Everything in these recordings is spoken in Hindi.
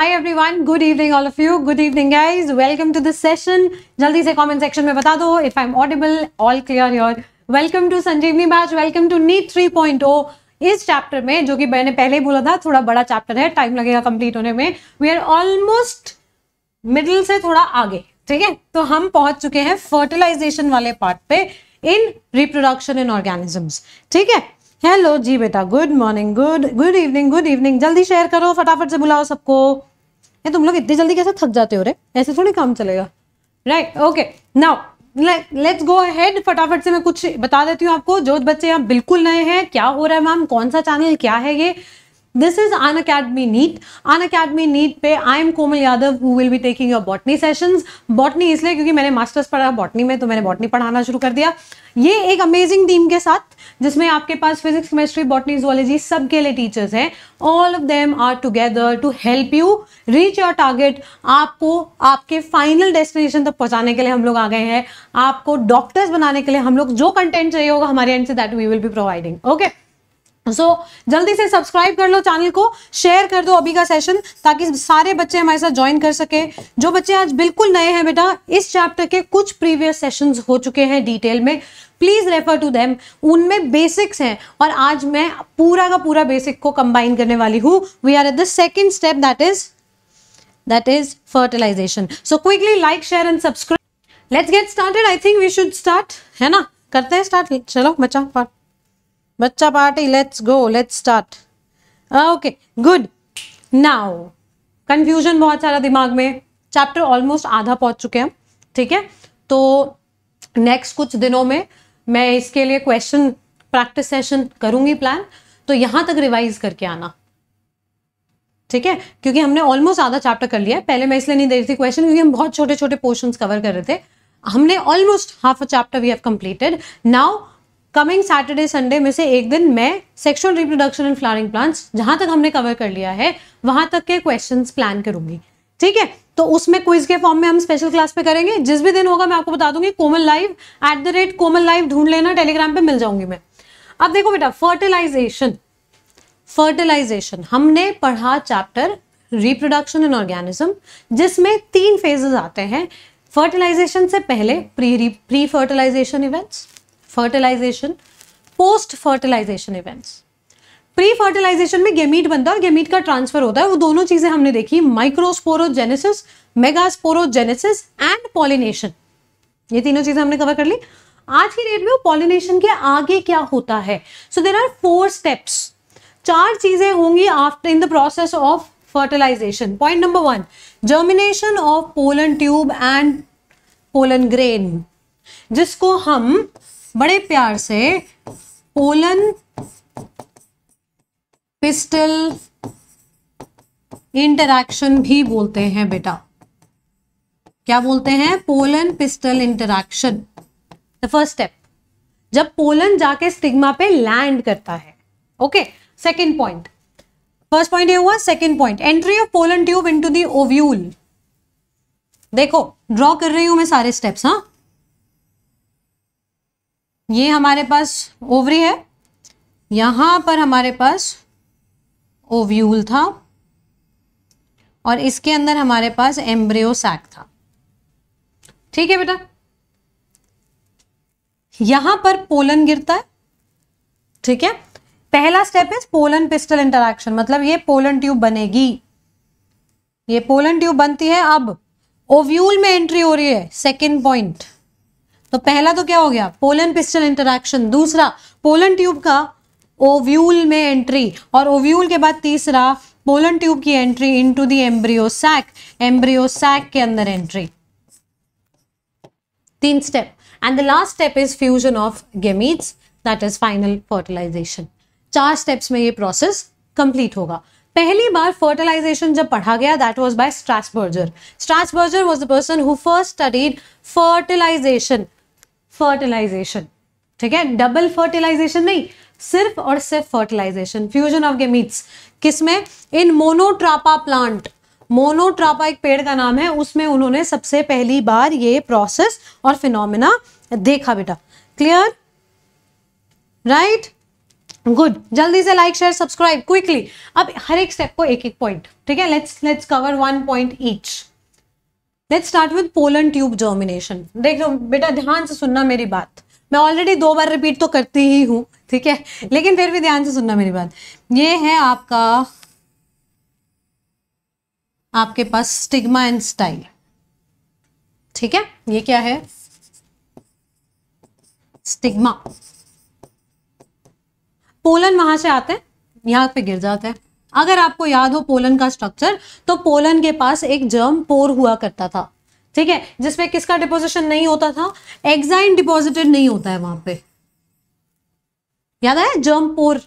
High everyone good evening all of you good evening guys welcome to this session जल्दी से कॉमेंट सेक्शन में बता दो if I am audible all clear your welcome to Sanjeevani batch welcome to NEET three point O इस चैप्टर में जो कि मैंने पहले ही बोला था थोड़ा बड़ा चैप्टर है टाइम लगेगा कंप्लीट होने में वी आर ऑलमोस्ट मिडिल से थोड़ा आगे ठीक है तो हम पहुंच चुके हैं फर्टिलाइजेशन वाले पार्ट पे इन रिप्रोडक्शन इन ऑर्गेनिजम्स ठीक है हेलो जी बेटा good morning good good evening good evening जल्दी शेयर करो फटाफट से बुलाओ सबको ये तुम लोग इतनी जल्दी कैसे थक जाते हो रे ऐसे थोड़ी काम चलेगा right okay now let's go ahead फटाफट से मैं कुछ बता देती हूँ आपको जो बच्चे यहाँ बिल्कुल नए हैं क्या हो रहा है मैम कौन सा चैनल क्या है ये This is An Academy NEET. An Academy NEET पे I am Komal Yadav who will be taking your botany sessions botany इसलिए क्योंकि मैंने मास्टर्स पढ़ा बॉटनी में तो मैंने बॉटनी पढ़ाना शुरू कर दिया ये एक अमेजिंग टीम के साथ जिसमें आपके पास फिजिक्स केमिस्ट्री बॉटनी जोलॉजी सबके लिए टीचर्स हैं all of them are together to help you reach your target आपको आपके फाइनल डेस्टिनेशन तक पहुंचाने के लिए हम लोग आ गए हैं आपको डॉक्टर्स बनाने के लिए हम लोग जो कंटेंट चाहिए होगा हमारे एंड से that we will be providing okay so so, जल्दी से सब्सक्राइब कर लो चैनल को शेयर कर दो अभी का सेशन ताकि सारे बच्चे हमारे साथ ज्वाइन कर सके जो बच्चे आज बिल्कुल नए हैं बेटा इस चैप्टर के कुछ प्रीवियस सेशंस हो चुके हैं डिटेल में प्लीज रेफर टू देम उनमें बेसिक्स हैं और आज मैं पूरा का पूरा बेसिक को कंबाइन करने वाली हूँ we are at the second step that is that is fertilization so quickly like share and subscribe let's get started I think we should start है ना करते हैं स्टार्ट चलो बच्चा बच्चा party let's go, let's start. Ah, okay, good. Now, confusion बहुत सारा दिमाग में चैप्टर ऑलमोस्ट आधा पहुंच चुके हैं ठीक है तो नेक्स्ट कुछ दिनों में मैं इसके लिए क्वेश्चन प्रैक्टिस सेशन करूंगी प्लान तो यहाँ तक रिवाइज करके आना ठीक है क्योंकि हमने ऑलमोस्ट आधा चैप्टर कर लिया है पहले मैं इसलिए नहीं दे रही थी क्वेश्चन क्योंकि हम बहुत छोटे छोटे पोर्शन कवर कर रहे थे हमने almost half a chapter we have completed now coming Saturday Sunday में से एक दिन मैं sexual reproduction and flowering plants जहां तक हमने कवर कर लिया है वहां तक के क्वेश्चन प्लान करूंगी ठीक है तो उसमें क्विज के फॉर्म में हम स्पेशल क्लास पे करेंगे जिस भी दिन होगा मैं आपको बता दूंगी Komal live at the rate Komal live ढूंढ लेना टेलीग्राम पे मिल जाऊंगी मैं अब देखो बेटा फर्टिलाइजेशन फर्टिलाइजेशन हमने पढ़ा चैप्टर रिप्रोडक्शन इन ऑर्गेनिज्म जिसमें तीन फेजेस आते हैं फर्टिलाइजेशन से पहले pre pre fertilization events fertilization post fertilization events pre fertilization में गेमीट बनता है और गेमीट का ट्रांसफर होता है वो दोनों चीजें हमने देखी माइक्रोस्पोरोजेनेसिस मेगास्पोरोजेनेसिस एंड पॉलिनेशन ये तीनों चीजें हमने कवर कर ली आज की डेट में पॉलिनेशन के आगे क्या होता है so there are four steps चार चीजें होंगी after in the process of fertilization point number one germination of pollen tube and pollen grain जिसको हम बड़े प्यार से पोलन पिस्टल इंटरैक्शन भी बोलते हैं बेटा क्या बोलते हैं pollen pistil interaction the first step जब पोलन जाके स्टिग्मा पे लैंड करता है okay second point first point ये हुआ second point entry of pollen tube into the ovule देखो ड्रॉ कर रही हूं मैं सारे स्टेप्स हाँ ये हमारे पास ओवरी है यहाँ पर हमारे पास ओव्यूल था और इसके अंदर हमारे पास एम्ब्रियो सैक था ठीक है बेटा यहां पर पोलन गिरता है ठीक है पहला स्टेप है पोलन पिस्टल इंटरक्शन मतलब ये पोलन ट्यूब बनेगी ये पोलन ट्यूब बनती है अब ओव्यूल में एंट्री हो रही है सेकेंड पॉइंट तो पहला तो क्या हो गया पोलन पिस्टन इंटरक्शन दूसरा पोलन ट्यूब का ओव्यूल में एंट्री और ओव्यूल के बाद तीसरा पोलन ट्यूब की entry into the embryo sac embryo sac के अंदर एंट्री तीन step and the last step is fusion of gametes that is final fertilization चार स्टेप्स में ये प्रोसेस कंप्लीट होगा पहली बार फर्टिलाइजेशन जब पढ़ा गया that was by Strasburger Strasburger was the person who first studied fertilization fertilization ठीक है डबल फर्टिलाइजेशन नहीं सिर्फ और सिर्फ फर्टिलाइजेशन फ्यूजन ऑफ गेमीट्स किसमें इन मोनोट्रापा प्लांट मोनोट्रापा एक पेड़ का नाम है उसमें उन्होंने सबसे पहली बार ये प्रोसेस और फिनोमिना देखा बेटा क्लियर राइट गुड जल्दी से लाइक शेयर सब्सक्राइब क्विकली अब हर एक स्टेप को एक एक पॉइंट ठीक है let's let's cover one point each let start with pollen tube germination देखो बेटा ध्यान से सुनना मेरी बात मैं ऑलरेडी दो बार रिपीट तो करती ही हूँ ठीक है लेकिन फिर भी ध्यान से सुनना मेरी बात ये है आपका आपके पास स्टिग्मा एंड स्टाइल ठीक है ये क्या है स्टिग्मा पोलन वहां से आते हैं यहां पे गिर जाते हैं अगर आपको याद हो पोलन का स्ट्रक्चर तो पोलन के पास एक जर्म पोर हुआ करता था ठीक है जिसमें किसका डिपोजिशन नहीं होता था एग्जाइन डिपोजिटेड नहीं होता है वहां पे याद है जर्म पोर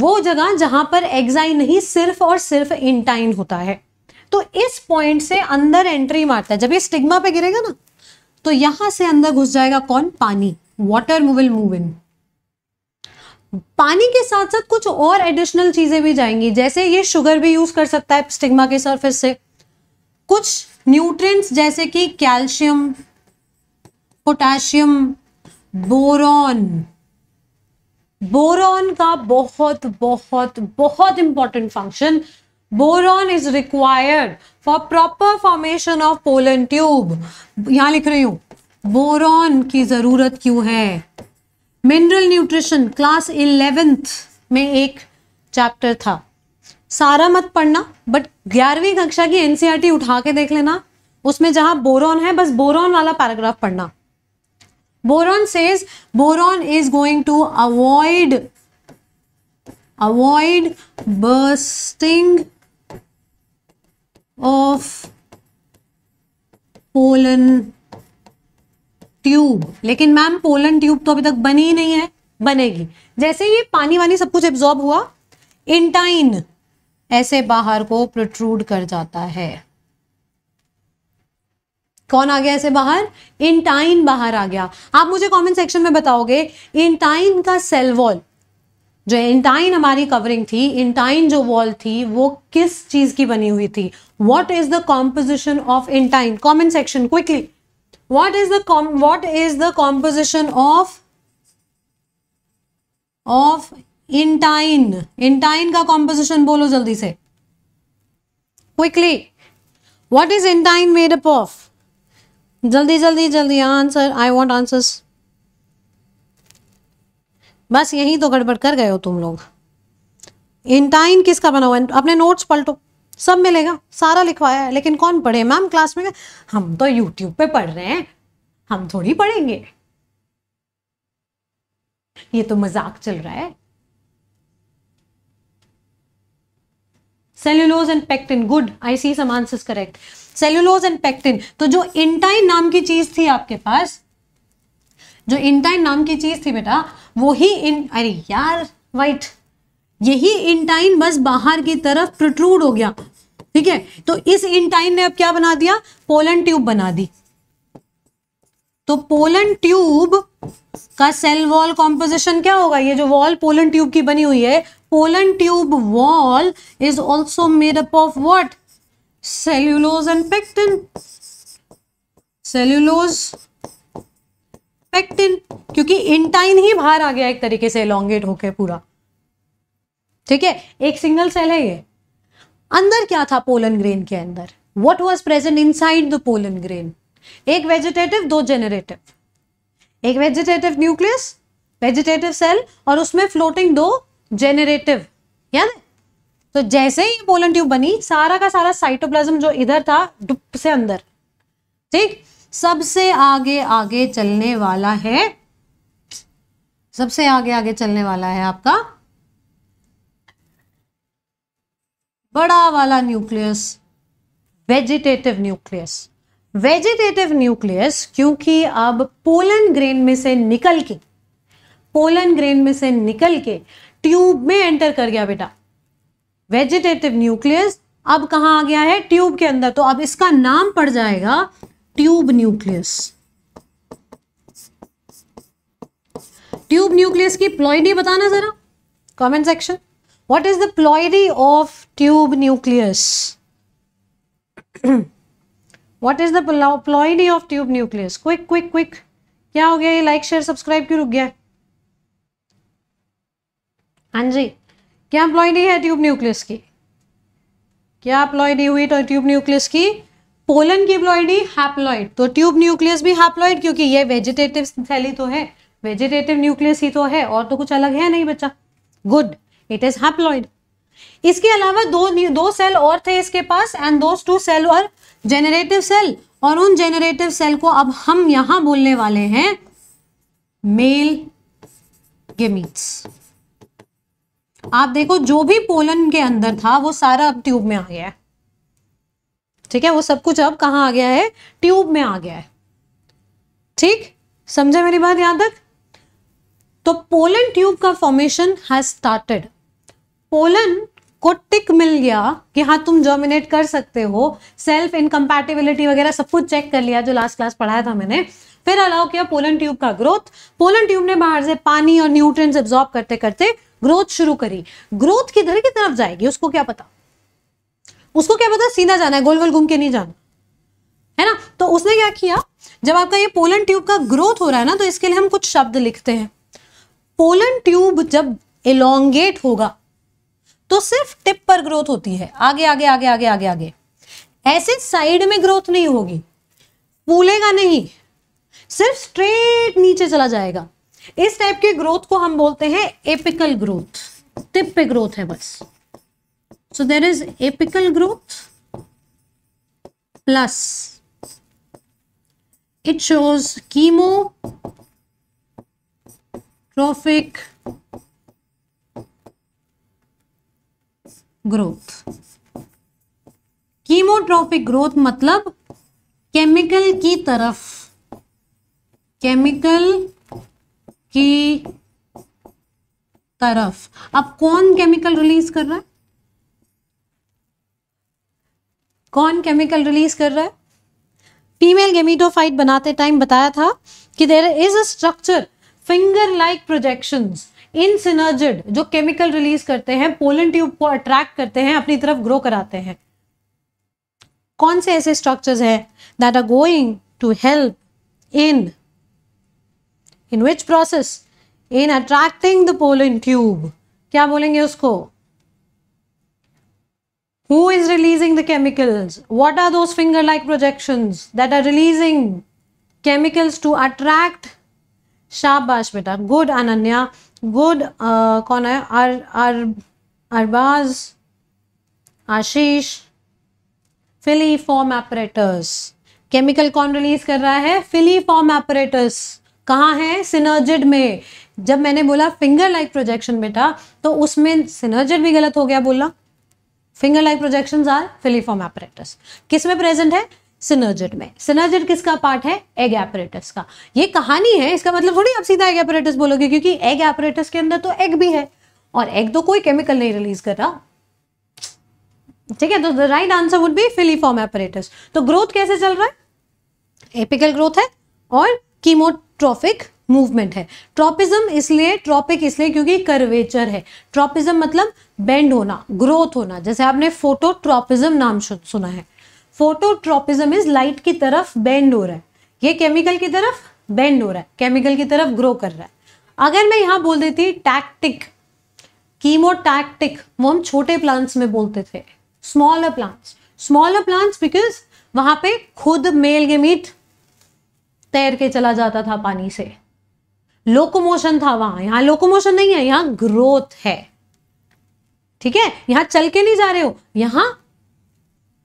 वो जगह जहां पर एग्जाइन नहीं सिर्फ और सिर्फ इंटाइन होता है तो इस पॉइंट से अंदर एंट्री मारता है जब ये स्टिग्मा पे गिरेगा ना तो यहां से अंदर घुस जाएगा कौन पानी वॉटर विल मूव इन पानी के साथ साथ कुछ और एडिशनल चीज़ें भी जाएंगी जैसे ये शुगर भी यूज़ कर सकता है स्टिग्मा के सरफेस से कुछ न्यूट्रिएंट्स जैसे कि कैल्शियम पोटेशियम बोरॉन बोरॉन का बहुत बहुत बहुत important function boron is required for proper formation of pollen tube यहां लिख रही हूं बोरॉन की जरूरत क्यों है मिनरल न्यूट्रिशन क्लास इलेवेंथ में एक चैप्टर था सारा मत पढ़ना बट ग्यारहवीं कक्षा की एनसीईआरटी e उठा के देख लेना उसमें जहां बोरॉन है बस बोरॉन वाला पैराग्राफ पढ़ना boron says boron is going to avoid avoid bursting of pollen tube लेकिन मैम पोलन ट्यूब तो अभी तक बनी ही नहीं है बनेगी जैसे ये पानी वानी सब कुछ एब्जॉर्ब हुआ इंटाइन ऐसे बाहर को प्रोट्रूड कर जाता है कौन आ गया ऐसे बाहर इंटाइन बाहर आ गया आप मुझे कमेंट सेक्शन में बताओगे इंटाइन का सेल वॉल जो इंटाइन हमारी कवरिंग थी इंटाइन जो वॉल थी वो किस चीज की बनी हुई थी what is the composition of intine comment section quickly what is the com what is the composition of of intine intine का कॉम्पोजिशन बोलो जल्दी से quickly what is intine made up of जल्दी जल्दी जल्दी आंसर आई वांट आंसर्स बस यही तो गड़बड़ कर गए हो तुम लोग इंटाइन किसका बना हुआ है अपने नोट्स पलटो सब मिलेगा सारा लिखवाया है लेकिन कौन पढ़े मैम क्लास में हम तो यूट्यूब पे पढ़ रहे हैं हम थोड़ी पढ़ेंगे ये तो मजाक चल रहा है cellulose and pectin good I see some correct cellulose and pectin तो जो इंटाइन नाम की चीज थी आपके पास जो इंटाइन नाम की चीज थी बेटा वो ही इन अरे यार वाइट यही इंटाइन बस बाहर की तरफ प्रोट्रूड हो गया ठीक है तो इस इंटाइन ने अब क्या बना दिया पोलन ट्यूब बना दी तो पोलन ट्यूब का सेल वॉल कॉम्पोजिशन क्या होगा ये जो वॉल पोलन ट्यूब की बनी हुई है pollen tube wall is also made up of what cellulose and pectin cellulose pectin क्योंकि इंटाइन ही बाहर आ गया एक तरीके से एलोंगेट होके पूरा ठीक है एक सिंगल सेल है ये अंदर क्या था पोलन ग्रेन के अंदर what was present inside the pollen grain एक वेजिटेटिव दो जेनरेटिव एक वेजिटेटिव न्यूक्लियस वेजिटेटिव सेल और उसमें फ्लोटिंग दो जेनरेटिव याद है तो जैसे ही पोलन ट्यूब बनी सारा का सारा साइटोप्लाज्म जो इधर था डुप से अंदर ठीक सबसे आगे आगे चलने वाला है सबसे आगे आगे चलने वाला है आपका बड़ा वाला nucleus vegetative nucleus vegetative nucleus क्योंकि अब पोलन ग्रेन में से निकल के पोलन ग्रेन में से निकल के ट्यूब में एंटर कर गया बेटा वेजिटेटिव न्यूक्लियस अब कहा आ गया है ट्यूब के अंदर तो अब इसका नाम पड़ जाएगा ट्यूब न्यूक्लियस ट्यूब न्यूक्लियस की प्लॉइडी बताना जरा comment section what is the ploidy of tube nucleus what is ploidy of tube nucleus quick quick quick क्या हो गया ये लाइक शेयर सब्सक्राइब क्यों रुक गया हाँ जी क्या प्लॉइडी है ट्यूब न्यूक्लियस की क्या प्लॉइडी हुई तो ट्यूब न्यूक्लियस की पोलन की प्लॉइडी हैप्लॉइड तो ट्यूब न्यूक्लियस भी हैप्लॉइड क्योंकि ये वेजिटेटिव थैली तो है वेजिटेटिव न्यूक्लियस ही तो है और तो कुछ अलग है नहीं बच्चा गुड इट इज हैप्लॉइड इसके अलावा दो दो सेल और थे इसके पास एंड दो टू सेल और जेनरेटिव सेल और उन जेनरेटिव सेल को अब हम यहां बोलने वाले हैं मेल गेमीट्स आप देखो जो भी पोलन के अंदर था वो सारा अब ट्यूब में आ गया है ठीक है वो सब कुछ अब कहा आ गया है ट्यूब में आ गया है ठीक समझे मेरी बात यहां तक तो पोलन ट्यूब का फॉर्मेशन हैज स्टार्टेड पोलन को टिक मिल गया कि हाँ तुम जर्मिनेट कर सकते हो सेल्फ इनकम्पैटिबिलिटी वगैरह सब कुछ चेक कर लिया जो लास्ट क्लास पढ़ाया था मैंने फिर अलाउ किया पोलन ट्यूब का ग्रोथ पोलन ट्यूब ने बाहर से पानी और न्यूट्रिएंट्स एब्जॉर्ब करते करते ग्रोथ शुरू करी ग्रोथ किधर की तरफ जाएगी उसको क्या पता उसको क्या पता सीधा जाना है गोल गोल घूम के नहीं जाना है ना तो उसने क्या किया जब आपका ये पोलन ट्यूब का ग्रोथ हो रहा है ना तो इसके लिए हम कुछ शब्द लिखते हैं पोलन ट्यूब जब इलांगेट होगा तो सिर्फ टिप पर ग्रोथ होती है आगे आगे आगे आगे आगे आगे ऐसे साइड में ग्रोथ नहीं होगी फूलेगा नहीं सिर्फ स्ट्रेट नीचे चला जाएगा इस टाइप के ग्रोथ को हम बोलते हैं एपिकल ग्रोथ टिप पे ग्रोथ है बस so there is apical growth plus it shows chemotropic growth chemotropic growth मतलब केमिकल की तरफ केमिकल की तरफ अब कौन केमिकल रिलीज कर रहा है कौन केमिकल रिलीज कर रहा है फीमेल गेमिटोफाइट बनाते टाइम बताया था कि there is a structure finger like projections in synergid जो केमिकल रिलीज करते हैं पोलन ट्यूब को अट्रैक्ट करते हैं अपनी तरफ ग्रो कराते हैं कौन से ऐसे स्ट्रक्चर्स हैं that are going to help in in which process in attracting the pollen tube क्या बोलेंगे उसको who is releasing the chemicals what are those finger like projection that are releasing chemicals to attract शाबाश बेटा गुड अनन्या गुड कौन है uh uh Arbaz Ashish filiform operators chemical कौन रिलीज कर रहा है फिली फॉर्म ऑपरेटर्स कहाँ है सिनर्जिड में जब मैंने बोला फिंगर लाइक प्रोजेक्शन बेटा तो उसमें सिनर्जिड भी गलत हो गया बोला finger like projection are form operators किस में प्रेजेंट है सिनर्जेट में सिनर्जेट किसका पार्ट है एग एपरेटस का ये कहानी है इसका मतलब थोड़ी आप सीधा एग एपरेटस बोलोगे क्योंकि एग एपरेटस के अंदर तो एग भी है और एग तो कोई केमिकल नहीं रिलीज कर रहा ठीक है तो the right answer would be filiform apparatus तो ग्रोथ कैसे चल रहा है एपिकल ग्रोथ है और कीमोट्रोफिक मूवमेंट है ट्रॉपिज्म इसलिए ट्रॉपिक इसलिए क्योंकि कर्वेचर है ट्रॉपिज्म मतलब बेंड होना ग्रोथ होना जैसे आपने फोटोट्रॉपिज्म नाम सुना है फोटोट्रोपिज्म इज लाइट की तरफ बेंड हो रहा है ये केमिकल की तरफ बेंड हो रहा है केमिकल की तरफ ग्रो कर रहा है अगर मैं यहाँ बोल देती टैक्टिक कीमोटैक्टिक वो हम छोटे प्लांट्स में बोलते थे smaller plants smaller plants because वहां पे खुद मेल गेमीट तैर के चला जाता था पानी से लोकोमोशन था वहां यहाँ लोकोमोशन नहीं है यहाँ ग्रोथ है ठीक है यहाँ चल के नहीं जा रहे हो यहाँ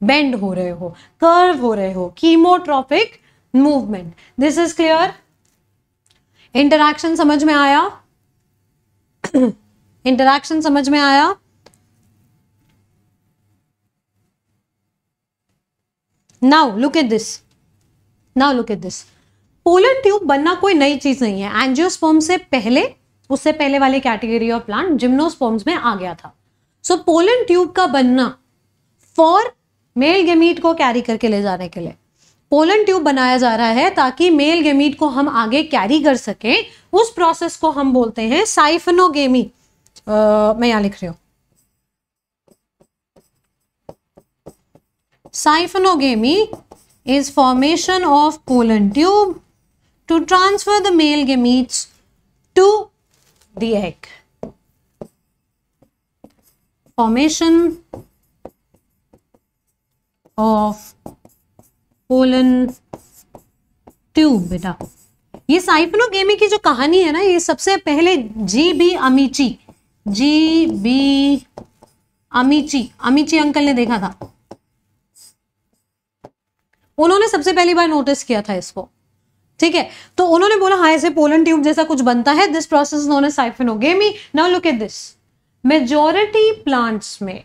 बेंड हो रहे हो कर्व हो रहे हो chemotropic movement this is clear interaction समझ में आया इंटरक्शन समझ में आया now look at this now look at this pollen tube बनना कोई नई चीज नहीं है एंजियोस्पोम से पहले उससे पहले वाले कैटेगरी ऑफ प्लांट जिम्नोस्पोम्स में आ गया था सो पोलन ट्यूब का बनना फॉर मेल गेमीट को कैरी करके ले जाने के लिए पोलन ट्यूब बनाया जा रहा है ताकि मेल गेमीट को हम आगे कैरी कर सकें उस प्रोसेस को हम बोलते हैं साइफनोगेमी मैं यहां लिख रही हूं siphonogamy is formation of pollen tube to transfer the male gametes to the of pollen tube बेटा ये गेमी की जो कहानी है ना ये सबसे पहले G B Amici G B Amici Amici uncle ने देखा था उन्होंने सबसे पहली बार नोटिस किया था इसको ठीक है तो उन्होंने बोला हाँ ऐसे पोलन ट्यूब जैसा कुछ बनता है this process known siphonogamy now look at this majority plants में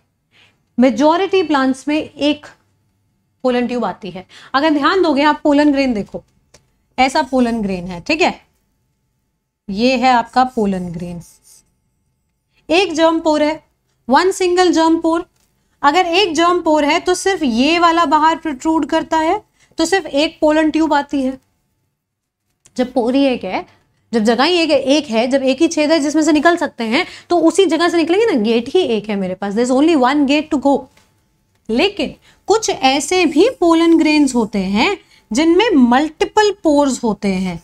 मेजोरिटी प्लांट्स में एक पोलन ट्यूब आती है अगर ध्यान दोगे आप पोलन ग्रेन देखो ऐसा पोलन ग्रेन है ठीक है ये है आपका पोलन ग्रेन एक जर्म पोर है वन सिंगल जर्म पोर अगर एक जर्म पोर है तो सिर्फ ये वाला बाहर प्रोट्रूड करता है तो सिर्फ एक पोलन ट्यूब आती है जब पोर ही एक है जब जगह ही एक है एक है जब एक ही छेद है जिसमें से निकल सकते हैं तो उसी जगह से निकलेंगे ना गेट ही एक है मेरे पास there is only one gate to go लेकिन कुछ ऐसे भी पोलन ग्रेन्स होते हैं जिनमें मल्टीपल पोर्स होते हैं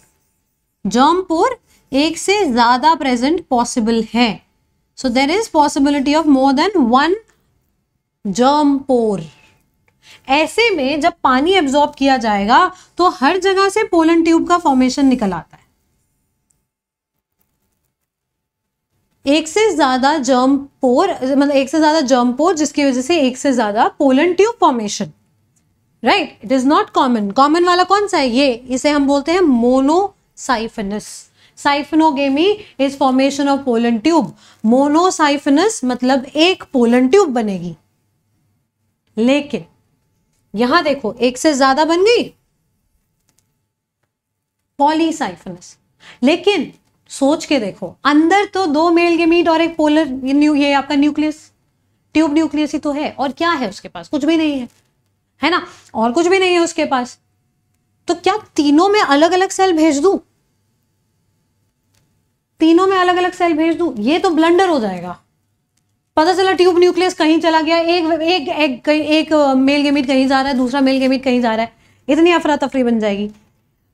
जर्म पोर एक से ज़्यादा प्रेजेंट पॉसिबल है so there is possibility of more than one germ pore ऐसे में जब पानी एब्जॉर्ब किया जाएगा तो हर जगह से पोलन ट्यूब का फॉर्मेशन निकल आता है एक से ज़्यादा जर्म पोर मतलब एक से ज़्यादा जर्म पोर जिसकी वजह से एक से ज़्यादा pollen tube formation right it is not common common वाला कौन सा है ये इसे हम बोलते हैं monosiphonous siphonogamy is formation of pollen tube monosiphonous मतलब एक पोलन ट्यूब बनेगी लेकिन यहां देखो एक से ज्यादा बन गई पॉलीसाइफनस लेकिन सोच के देखो अंदर तो दो मेल गेमीट और एक पोलर न्यू ये आपका न्यूक्लियस ट्यूब न्यूक्लियस ही तो है और क्या है उसके पास कुछ भी नहीं है है ना और कुछ भी नहीं है उसके पास तो क्या तीनों में अलग अलग सेल भेज दू तीनों में अलग अलग सेल भेज दू ये तो ब्लंडर हो जाएगा पता चला ट्यूब न्यूक्लियस कहीं चला गया एक एक एक, एक मेल गेमिट कहीं जा रहा है दूसरा मेल गेमिट कहीं जा रहा है इतनी अफरा तफरी बन जाएगी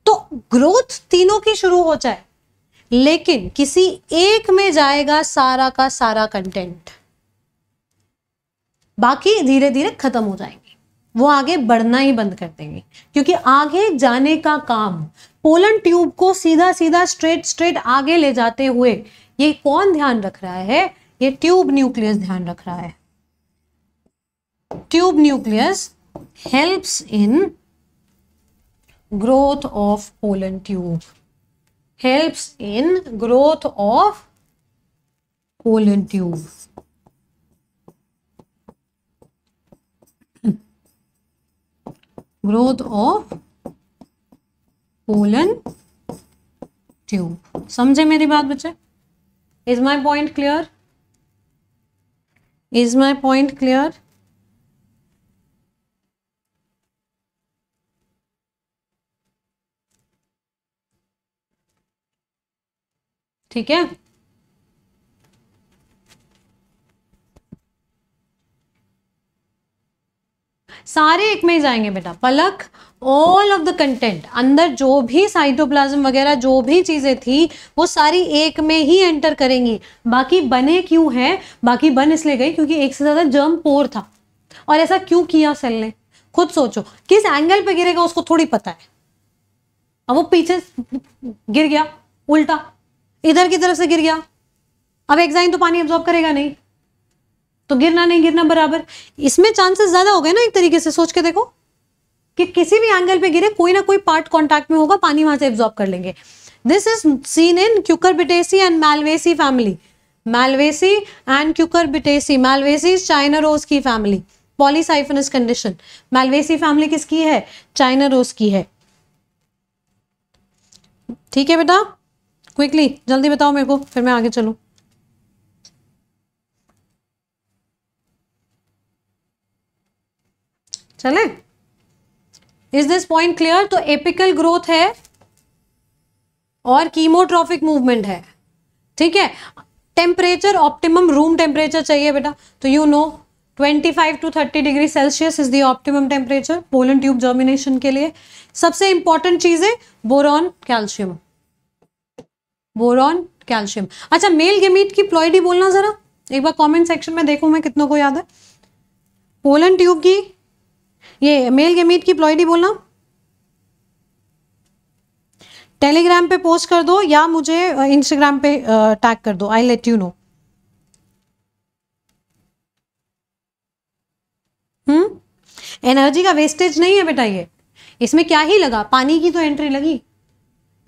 तो ग्रोथ तीनों की शुरू हो जाए लेकिन किसी एक में जाएगा सारा का सारा कंटेंट बाकी धीरे धीरे खत्म हो जाएंगे वो आगे बढ़ना ही बंद कर देंगे क्योंकि आगे जाने का काम पोलन ट्यूब को सीधा सीधा स्ट्रेट स्ट्रेट आगे ले जाते हुए ये कौन ध्यान रख रहा है ये ट्यूब न्यूक्लियस ध्यान रख रहा है tube nucleus helps in growth of pollen tube helps in growth of colon tube. growth of colon tube समझे मेरी बात बच्चे is my point clear is my point clear ठीक है सारे एक में ही जाएंगे बेटा Palak all of the content अंदर जो भी साइटोप्लाज्म वगैरह जो भी चीज़ें थी वो सारी एक में ही एंटर करेंगी बाकी बने क्यों है बाकी बन इसलिए गई क्योंकि एक से ज़्यादा जर्म पोर था और ऐसा क्यों किया सेल ने खुद सोचो किस एंगल पे गिरेगा उसको थोड़ी पता है अब वो पीछे गिर गया उल्टा इधर की तरफ से गिर गया अब एग्जाइन तो पानी एब्जॉर्ब करेगा नहीं तो गिरना नहीं गिरना बराबर इसमें चांसेस ज्यादा हो गए ना एक तरीके से सोच के देखो कि किसी भी एंगल पे गिरे कोई ना कोई पार्ट कांटेक्ट में होगा पानी वहां से एब्जॉर्ब कर लेंगे this is seen in cucurbitaceae and malvaceae family malvaceae and cucurbitaceae malvaceae China rose की फैमिली पॉलीसाइफनस कंडीशन मैलवेसी फैमिली किसकी है चाइना रोज की है ठीक है बेटा क्विकली जल्दी बताओ मेरे को फिर मैं आगे चलूँ चले इज दिस पॉइंट क्लियर तो एपिकल ग्रोथ है और कीमोट्रॉफिक मूवमेंट है ठीक है टेम्परेचर ऑप्टिमम रूम टेम्परेचर चाहिए बेटा तो you know 25 two 30 degree celsius is the optimum temperature pollen tube germination के लिए सबसे इंपॉर्टेंट चीज़ है बोरॉन कैल्शियम बोरॉन कैल्शियम अच्छा मेल गेमीट की प्लॉइडी बोलना जरा एक बार कमेंट सेक्शन में देखू मैं कितनों को याद है पोलन ट्यूब की ये मेल गेमीट की प्लॉइडी बोलना टेलीग्राम पे पोस्ट कर दो या मुझे इंस्टाग्राम पे टैग कर दो I let you know hmm energy का वेस्टेज नहीं है बेटा ये इसमें क्या ही लगा पानी की तो एंट्री लगी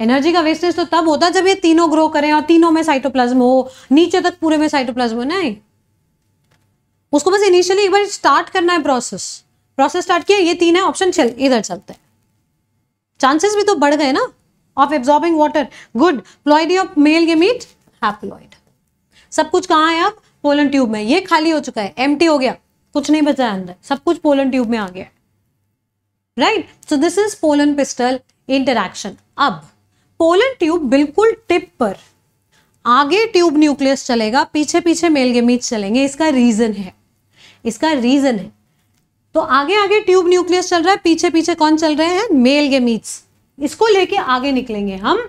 एनर्जी का वेस्टेज तो तब होता है जब ये तीनों ग्रो करें और तीनों में साइटोप्लाज्म हो नीचे तक पूरे में साइटोप्लाज्म हो ना उसको बस इनिशियली एक बार स्टार्ट करना है प्रोसेस प्रोसेस स्टार्ट किया ये तीन है ऑप्शन चल इधर चलते हैं चांसेस भी तो बढ़ गए ना of absorbing water good ploidy of male gamete haploid सब कुछ कहाँ है अब पोलन ट्यूब में ये खाली हो चुका है एम हो गया कुछ नहीं बचा है अंदर सब कुछ पोलन ट्यूब में आ गया right so this is pollen pistil interaction अब पोलन ट्यूब बिल्कुल टिप पर आगे ट्यूब न्यूक्लियस चलेगा पीछे पीछे मेल गेमीज चलेंगे इसका रीजन है इसका रीजन है तो आगे आगे ट्यूब न्यूक्लियस चल रहा है पीछे पीछे कौन चल रहे हैं मेल गेमीट्स इसको लेके आगे निकलेंगे हम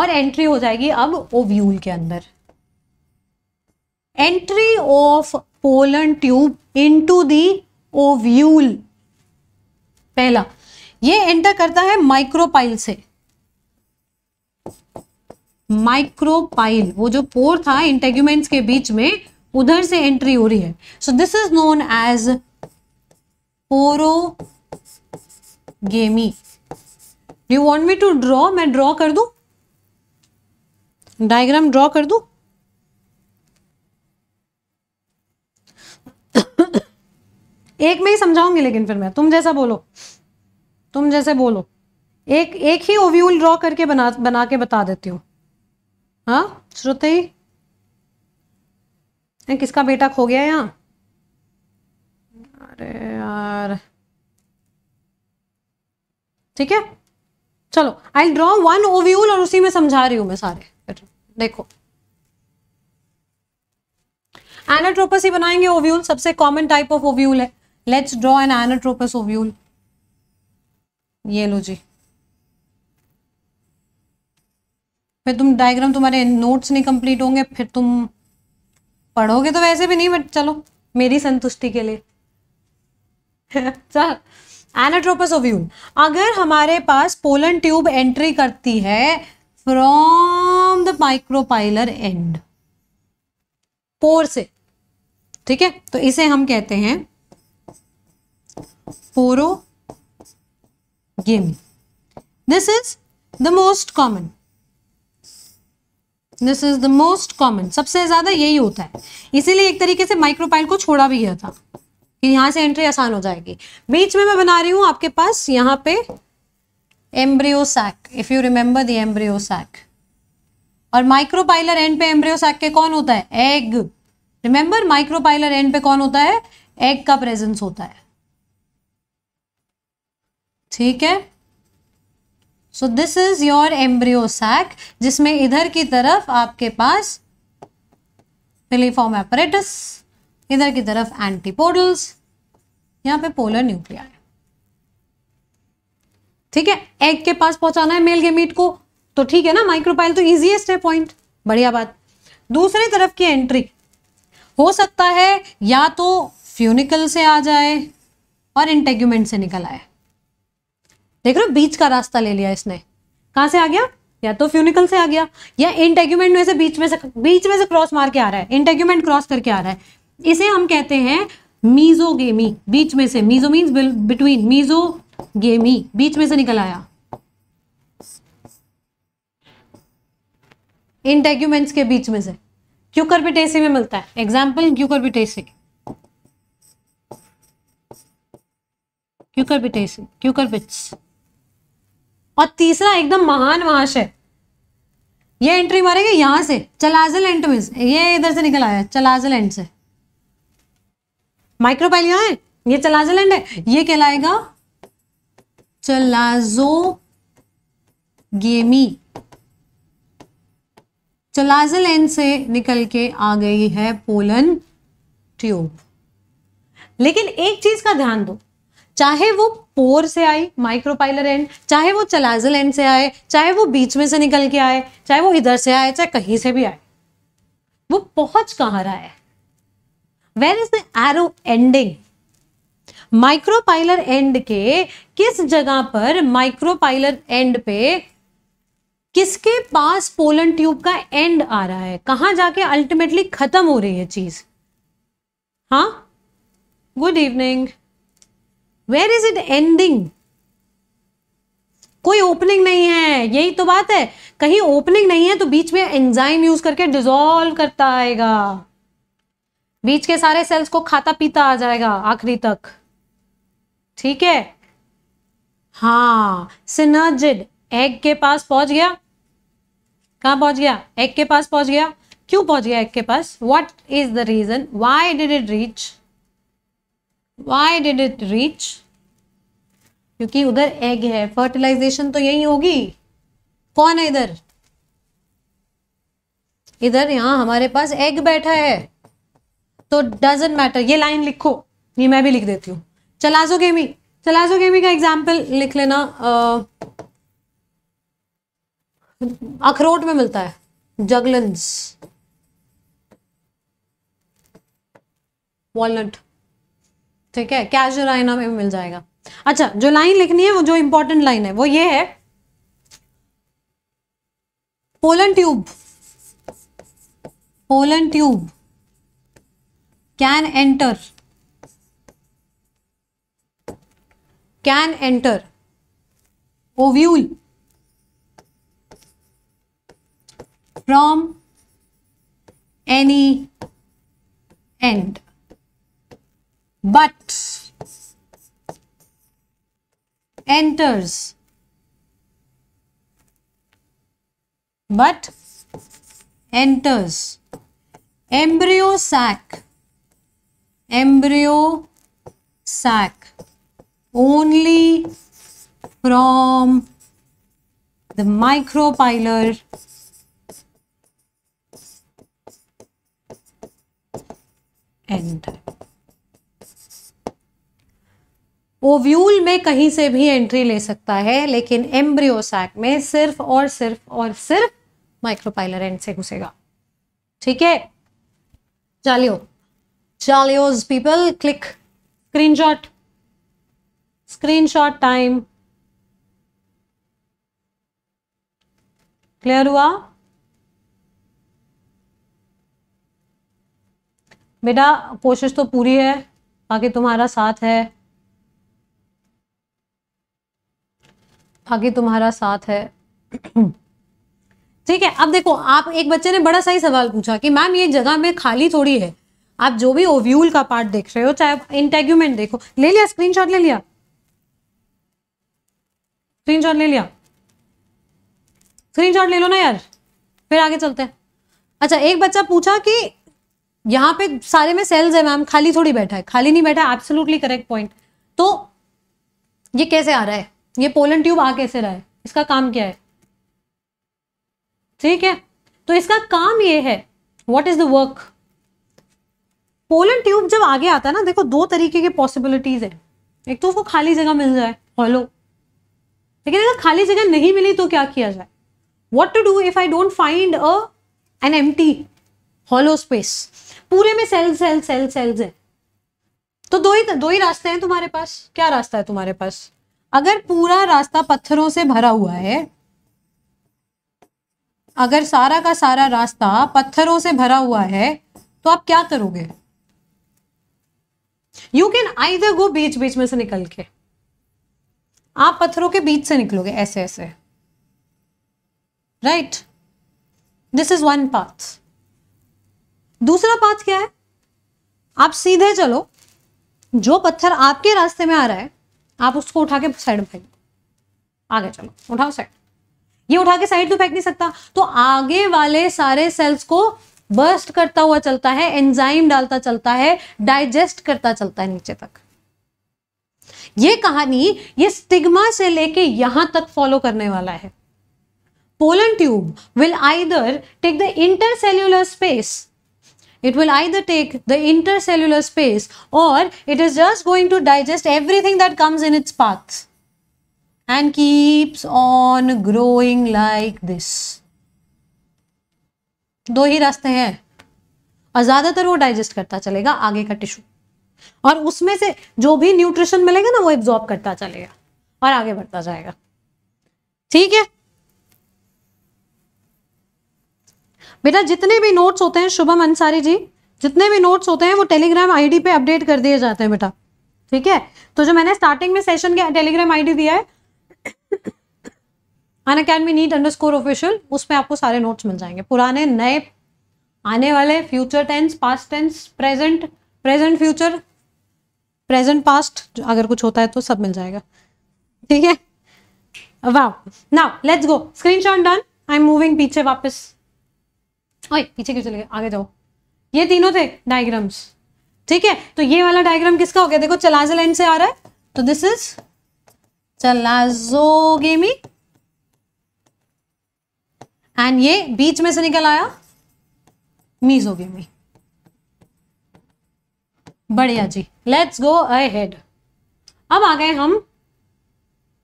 और एंट्री हो जाएगी अब ओव्यूल के अंदर entry of pollen tube into the ovule पहला ये एंटर करता है माइक्रोपाइल से माइक्रोपाइल वो जो पोर था इंटेग्यूमेंट्स के बीच में उधर से एंट्री हो रही है so this is known as porogamy you want me to draw मैं ड्रॉ कर दू डायग्राम ड्रॉ कर दू एक में ही समझाऊंगी लेकिन फिर मैं तुम जैसा बोलो तुम जैसे बोलो एक एक ही ओव्यूल ड्रॉ करके बना बना के बता देती हूँ हाँ श्रुति किसका बेटा खो गया यहाँ अरे यार ठीक है चलो आई ड्रॉ वन ओव्यूल और उसी में समझा रही हूँ मैं सारे देखो एनाट्रोपस ही बनाएंगे ओव्यूल सबसे कॉमन टाइप ऑफ ओव्यूल है let's draw an anatropous ovule ये लो जी फिर तुम डायग्राम तुम्हारे नोट्स नहीं कंप्लीट होंगे फिर तुम पढ़ोगे तो वैसे भी नहीं बट चलो मेरी संतुष्टि के लिए एनाट्रोपस ऑफ यू अगर हमारे पास पोलन ट्यूब एंट्री करती है from the micropylar end pore से ठीक है तो इसे हम कहते हैं porogamy this is the most common this is the most common सबसे ज्यादा यही होता है इसीलिए एक तरीके से माइक्रोपाइल को छोड़ा भी गया था कि यहां से एंट्री आसान हो जाएगी बीच में मैं बना रही हूं आपके पास यहाँ पे embryo sac if you remember the embryo sac और माइक्रोपाइलर एंड पे एम्ब्रियो सैक के कौन होता है एग रिमेंबर माइक्रोपाइलर एंड पे कौन होता है एग का प्रेजेंस होता है ठीक है so this is your embryo sac जिसमें इधर की तरफ आपके पास फिलीफॉर्म एपरेटस इधर की तरफ एंटीपोडल्स यहाँ पे पोलर न्यूक्लिया ठीक है एग के पास पहुंचाना है मेल गेमीट को तो ठीक है ना माइक्रोपाइल तो इजीएस्ट है पॉइंट बढ़िया बात दूसरी तरफ की एंट्री हो सकता है या तो फ्यूनिकल से आ जाए और इंटेग्यूमेंट से निकल आए देख रहे हो बीच का रास्ता ले लिया इसने कहाँ से आ गया या तो फ्यूनिकल से आ गया या इंटेग्यूमेंट में से बीच में से बीच में से क्रॉस मार के आ रहा है इंटेग्यूमेंट क्रॉस करके आ रहा है इसे हम कहते हैं मीजोगेमी बीच में से मीजो मीन बिटवीन मीजोगेमी बीच में से निकल आया इंटेग्यूमेंट्स के बीच में से पिटेसी में मिलता है एग्जाम्पल क्यूकरबिटेसी क्यूकरबिटेसी क्यूकरबिट्स और तीसरा एकदम महान वहां है ये एंट्री मारेगा यहां से चलाजल एंट मीन ये इधर से निकल आया चलाजल एंड से माइक्रोपाइल यहां है ये चलाजल एंड है ये कहलाएगा चलाजो गेमी चलाजल एंड से निकल के आ गई है पोलन ट्यूब लेकिन एक चीज का ध्यान दो चाहे वो पोर से आई माइक्रोपाइलर एंड चाहे वो चलाजल एंड से आए चाहे वो बीच में से निकल के आए चाहे वो इधर से आए चाहे कहीं से भी आए वो पहुंच कहां रहा है where is the arrow ending micropylar end के किस जगह पर माइक्रोपाइलर एंड पे किसके पास पोलन ट्यूब का एंड आ रहा है कहां जाके अल्टीमेटली खत्म हो रही है चीज हाँ good evening where is it ending कोई ओपनिंग नहीं है यही तो बात है कहीं ओपनिंग नहीं है तो बीच में एंजाइम यूज करके डिजोल्व करता आएगा बीच के सारे सेल्स को खाता पीता आ जाएगा आखिरी तक ठीक है हाँ सिनर्जिड एग के पास पहुंच गया कहा पहुंच गया एग के पास पहुंच गया क्यों पहुंच गया एग के पास what is the reason why did it reach why did it reach क्योंकि उधर एग है फर्टिलाइजेशन तो यही होगी कौन है इधर इधर यहां हमारे पास एग बैठा है तो डजेंट मैटर ये लाइन लिखो ये मैं भी लिख देती हूँ चलाजो गेमी चलाजो गेमी का एग्जाम्पल लिख लेना अखरोट में मिलता है जगलन्स वॉलनट ठीक है कैजुअल आइना में मिल जाएगा अच्छा जो लाइन लिखनी है वो जो इंपॉर्टेंट लाइन है वो ये है pollen tube pollen tube can enter can enter ovule from any end but enters but enters embryo sac embryo sac only from the micropylar end ovule में कहीं से भी एंट्री ले सकता है लेकिन एम्ब्रियोसैक में सिर्फ और सिर्फ और सिर्फ माइक्रोपाइलर एंड से घुसेगा ठीक है चालियो चालियोज people click screenshot screenshot time clear हुआ बेटा कोशिश तो पूरी है बाकी तुम्हारा साथ है बाकी तुम्हारा साथ है ठीक है अब देखो आप एक बच्चे ने बड़ा सही सवाल पूछा कि मैम ये जगह में खाली थोड़ी है आप जो भी ओव्यूल का पार्ट देख रहे हो चाहे इंटेग्यूमेंट देखो ले लिया शॉट ले लिया शॉट ले लिया शॉट ले लो ना यार फिर आगे चलते हैं अच्छा एक बच्चा पूछा कि यहाँ पे सारे में सेल्स है मैम खाली थोड़ी बैठा है खाली नहीं बैठा एब्सोल्युटली करेक्ट पॉइंट तो ये कैसे आ रहा है ये पोलन ट्यूब आ कैसे रहा है इसका काम क्या है ठीक है तो इसका काम ये है what is the work pollen tube जब आगे आता है ना देखो दो तरीके की पॉसिबिलिटीज है एक तो उसको खाली जगह मिल जाए हॉलो लेकिन अगर खाली जगह नहीं मिली तो क्या किया जाए what to do if I don't find a an empty hollow space पूरे में सेल सेल सेल सेल्स है तो दो ही दो ही रास्ते हैं तुम्हारे पास क्या रास्ता है तुम्हारे पास अगर पूरा रास्ता पत्थरों से भरा हुआ है अगर सारा का सारा रास्ता पत्थरों से भरा हुआ है तो आप क्या करोगे यू कैन आईदर गो बीच बीच में से निकल के आप पत्थरों के बीच से निकलोगे ऐसे ऐसे right this is one path दूसरा पाथ क्या है आप सीधे चलो जो पत्थर आपके रास्ते में आ रहा है आप उसको उठा के साइड में फेंक आगे चलो उठाओ साइड ये उठा के साइड तो फेंक नहीं सकता तो आगे वाले सारे सेल्स को बर्स्ट करता हुआ चलता है एंजाइम डालता चलता है डाइजेस्ट करता चलता है नीचे तक ये कहानी ये स्टिग्मा से लेके यहां तक फॉलो करने वाला है pollen tube will either take the intercellular space It will either take the intercellular space or it is just going to digest everything that comes in its path and keeps on growing like this. दो ही रास्ते हैं और ज़्यादातर वो डाइजेस्ट करता चलेगा आगे का टिश्यू और उसमें से जो भी न्यूट्रिशन मिलेगा ना वो एब्जॉर्ब करता चलेगा और आगे बढ़ता जाएगा ठीक है बेटा जितने भी नोट्स होते हैं शुभम अंसारी जी जितने भी नोट्स होते हैं वो टेलीग्राम आईडी पे अपडेट कर दिए जाते हैं बेटा ठीक है तो जो मैंने स्टार्टिंग में सेशन के टेलीग्राम आईडी दिया है Unacademy NEET underscore official उसमें आपको सारे नोट्स मिल जाएंगे पुराने नए आने वाले future tense past tense present present future present past अगर कुछ होता है तो सब मिल जाएगा ठीक है वाह now let's go screenshot done I am moving पीछे वापस ओए पीछे क्यों चले गए आगे जाओ ये तीनों थे डायग्राम्स ठीक है तो ये वाला डायग्राम किसका हो गया देखो चलाजो लाइन से आ रहा है तो दिस इज चलाजोगेमी एंड ये बीच में से निकल आया मीजोगेमी बढ़िया जी लेट्स गो अहेड अब आ गए हम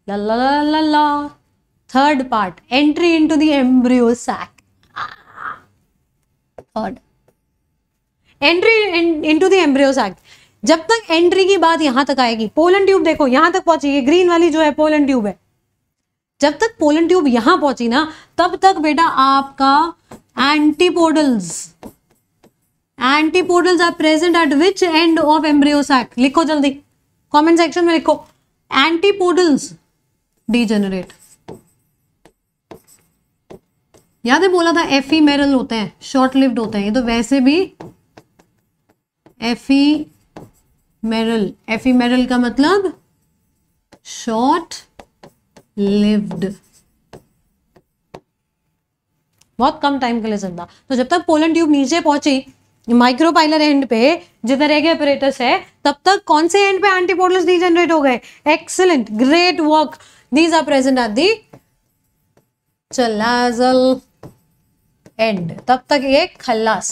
ला ला ला ला ला third part entry into the embryo sac third entry into embryo एक्ट जब तक एंट्री की बात यहां तक आएगी पोलन ट्यूब देखो यहां तक पहुंची ग्रीन वाली जो है पोलन ट्यूब है जब तक पोलन ट्यूब यहां पहुंची ना तब तक बेटा आपका antipodals antipodals are present at which end of embryo sac लिखो जल्दी कमेंट सेक्शन में लिखो एंटीपोडल्स डीजेनरेट याद है बोला था एफ e मेरल होते हैं शॉर्ट लिव्ड होते हैं ये तो वैसे भी एफ मेरल एफी मेरल का मतलब शॉर्ट लिव्ड बहुत कम टाइम के लिए जिंदा तो जब तक पोलन ट्यूब नीचे पहुंची माइक्रोपाइलर एंड पे जिधर एग ऑपरेटर्स है तब तक कौन से एंड पे एंटीपोडल्स डीजनरेट हो गए excellent great work these are present are the chalazal end तब तक ये खल्लास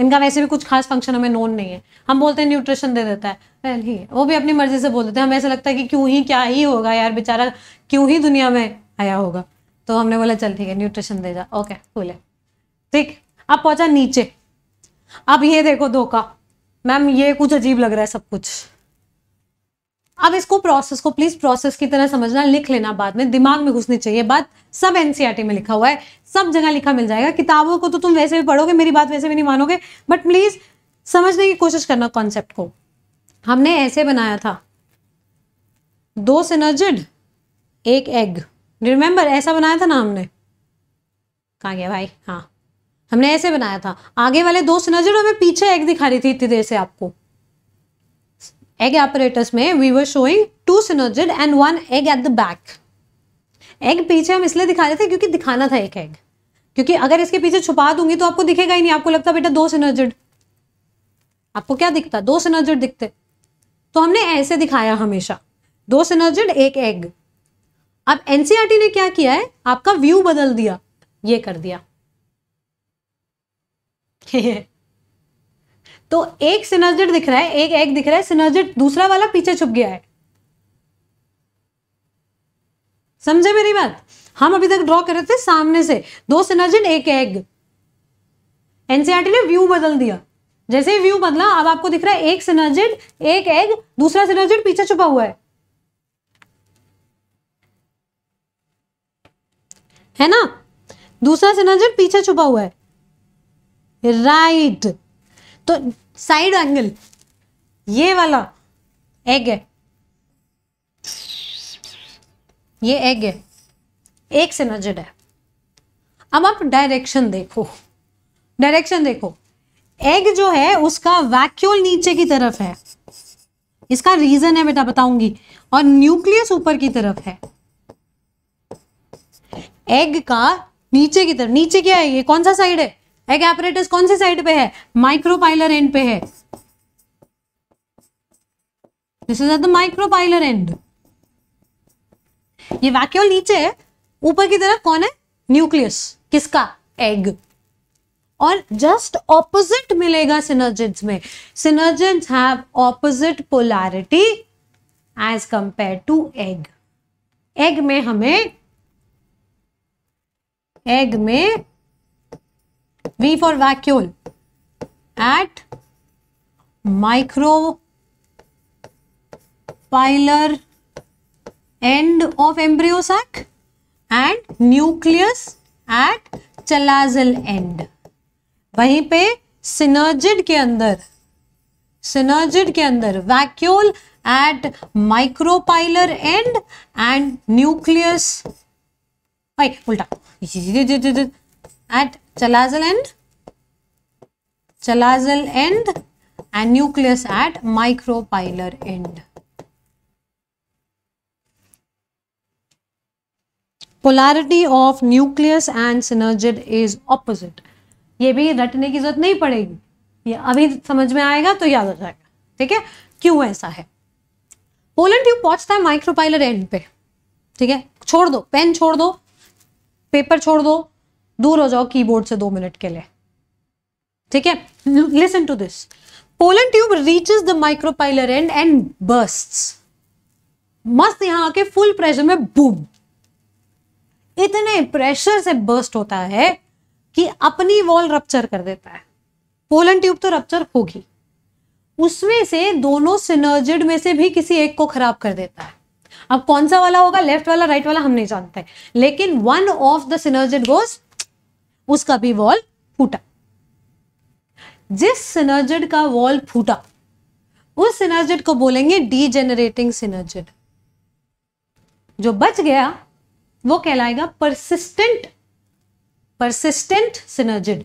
इनका वैसे भी कुछ खास फंक्शन हमें नोन नहीं है हम बोलते हैं न्यूट्रिशन दे देता है वेल ही वो भी अपनी मर्जी से बोल देते हैं हमें ऐसा लगता है कि क्यों ही क्या ही होगा यार बेचारा क्यों ही दुनिया में आया होगा तो हमने बोला चल ठीक है न्यूट्रिशन दे जा ओके बोले ठीक अब पहुंचा नीचे अब ये देखो धोखा मैम ये कुछ अजीब लग रहा है सब कुछ अब इसको प्रोसेस को प्लीज प्रोसेस की तरह समझना लिख लेना बाद में दिमाग में घुसनी चाहिए बात सब एनसीआरटी e में लिखा हुआ है सब जगह लिखा मिल जाएगा किताबों को तो तुम वैसे भी पढ़ोगे मेरी बात वैसे भी नहीं मानोगे बट प्लीज समझने की कोशिश करना कॉन्सेप्ट को हमने ऐसे बनाया था दो सिनर्जिड एक एग रिमेंबर ऐसा बनाया था ना हमने कहा गया भाई हाँ हमने ऐसे बनाया था आगे वाले दो सिनर्जिड हमें पीछे एग दिखा रही थी इतनी देर से आपको एग एपरेटस में we were showing two synergid and one egg at the back egg पीछे हम इसलिए दिखा रहे थे क्योंकि दिखाना था एक एग क्योंकि अगर इसके पीछे छुपा दूंगी तो आपको दिखेगा ही नहीं आपको लगता बेटा दो सिनोजिड आपको क्या दिखता दो सिनोजिड दिखते तो हमने ऐसे दिखाया हमेशा दो सिनोजिड एक एग अब एनसीआरटी e ने क्या किया है आपका व्यू बदल दिया ये कर दिया तो एक सिनर्जिड दिख रहा है एक एग दिख रहा है सिनर्जिड दूसरा वाला पीछे छुप गया है समझे मेरी बात हम अभी तक ड्रॉ कर रहे थे सामने से दो सिनर्जिड एक एग एनसीआरटी e ने व्यू बदल दिया जैसे ही व्यू बदला अब आपको दिख रहा है एक सिनर्जिड एक एग दूसरा सिनर्जिड पीछे छुपा हुआ है है ना दूसरा सिनर्जिड पीछे छुपा हुआ है राइट right. तो साइड एंगल ये वाला एग है ये एग है एक से नजर है अब आप डायरेक्शन देखो डायरेक्शन देखो एग जो है उसका वैक्यूल नीचे की तरफ है इसका रीजन है बेटा बताऊंगी और न्यूक्लियस ऊपर की तरफ है एग का नीचे की तरफ नीचे क्या है ये कौन सा साइड है एग एपरेटस कौन से साइड पे है माइक्रोपाइलर एंड पे है this is the micropylar end ये वैक्यूल नीचे है ऊपर की तरफ कौन है न्यूक्लियस किसका एग और जस्ट ऑपोजिट मिलेगा सिनर्जेंट्स में synergids have opposite polarity as compare to egg egg में हमें एग में V for vacuole at micropylar end of embryo sac and nucleus at chalazal end वहीं पे सिनर्जिड के अंदर सिनर्जिड के अंदर vacuole at micropylar end and nucleus उल्टा at chalazal end chalazal end and nucleus at micropylar end polarity of nucleus and synergid is opposite ये भी रटने की जरूरत नहीं पड़ेगी ये अभी समझ में आएगा तो याद हो जाएगा ठीक है क्यों ऐसा है पोलन ट्यूब पहुंचता है माइक्रोपाइलर एंड पे ठीक है छोड़ दो पेन छोड़ दो पेपर छोड़ दो दूर हो जाओ कीबोर्ड से दो मिनट के लिए ठीक है listen to this pollen tube reaches the micropylar end and burst मस्त यहां आके फुल प्रेशर में बूम इतने प्रेशर से बर्स्ट होता है कि अपनी वॉल रप्चर कर देता है पोलन ट्यूब तो रप्चर होगी उसमें से दोनों सिनर्जिड में से भी किसी एक को खराब कर देता है अब कौन सा वाला होगा लेफ्ट वाला राइट वाला हम नहीं जानते लेकिन one of the synergid goes उसका भी वॉल फूटा जिस सिनर्जिड का वॉल फूटा उस सिनर्जिड को बोलेंगे डीजेनरेटिंग सिनर्जिड जो बच गया वो कहलाएगा परसिस्टेंट परसिस्टेंट सिनर्जिड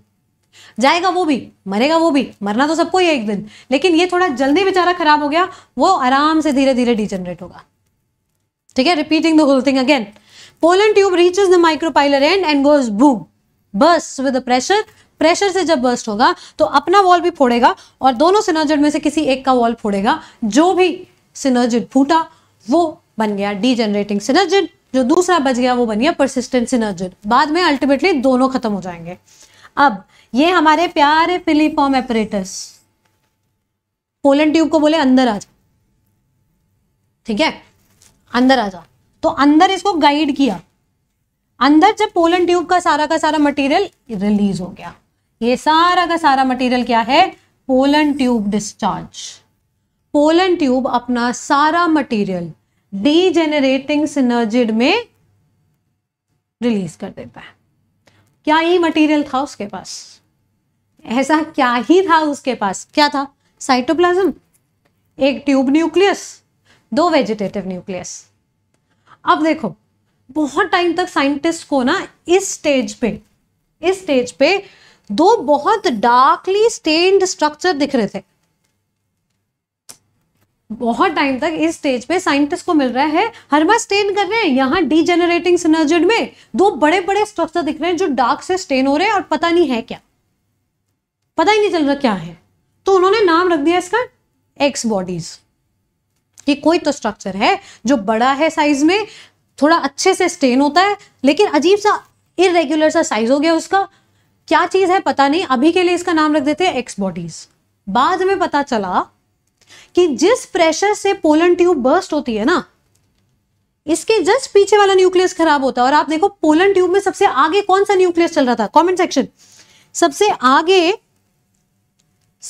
जाएगा वो भी मरेगा वो भी मरना तो सबको ही एक दिन लेकिन ये थोड़ा जल्दी बेचारा खराब हो गया वो आराम से धीरे धीरे डिजेनरेट होगा ठीक है repeating the whole thing again pollen tube reaches the micropylar end and goes boom burst with pressure pressure से जब बर्स्ट होगा तो अपना वॉल भी फोड़ेगा और दोनों सिनर्जिड में से किसी एक का वॉल फोड़ेगा जो भी सिनर्जिड फूटा वो बन गया डी जनरेटिंग सिनर्जिड जो दूसरा बच गया वो बन गया परसिस्टेंट सिनर्जिड बाद में अल्टीमेटली दोनों खत्म हो जाएंगे अब ये हमारे प्यारे फिलीफॉर्म एपरेटस पोलन ट्यूब को बोले अंदर आ ठीक है अंदर आ जा तो अंदर इसको गाइड किया अंदर जब पोलन ट्यूब का सारा का सारा मटेरियल रिलीज हो गया ये सारा का सारा मटेरियल क्या है pollen tube discharge pollen tube अपना सारा मटेरियल डीजेनरेटिंग सिनर्जिड में रिलीज कर देता है क्या ही मटेरियल था उसके पास ऐसा क्या ही था उसके पास क्या था साइटोप्लाज्म एक ट्यूब न्यूक्लियस दो वेजिटेटिव न्यूक्लियस अब देखो बहुत टाइम तक साइंटिस्ट को ना इस स्टेज पे इस स्टेज पे दो बहुत डार्कली स्टेन्ड स्ट्रक्चर दिख रहे थे बहुत टाइम तक इस स्टेज पे साइंटिस्ट को मिल रहा है हर बार स्टेन कर रहे हैं यहाँ डी जेनरेटिंग सिनर्जिड में दो बड़े बड़े स्ट्रक्चर दिख रहे हैं जो डार्क से स्टेन हो रहे हैं और पता नहीं है क्या पता ही नहीं चल रहा क्या है तो उन्होंने नाम रख दिया इसका एक्स बॉडीज कि कोई तो स्ट्रक्चर है जो बड़ा है साइज में थोड़ा अच्छे से स्टेन होता है लेकिन अजीब सा इरेग्युलर सा साइज हो गया उसका क्या चीज़ है पता नहीं अभी के लिए इसका नाम रख देते हैं एक्स बॉडीज बाद में पता चला कि जिस प्रेशर से पोलन ट्यूब बर्स्ट होती है ना इसके जस्ट पीछे वाला न्यूक्लियस खराब होता है और आप देखो पोलन ट्यूब में सबसे आगे कौन सा न्यूक्लियस चल रहा था कमेंट सेक्शन सबसे आगे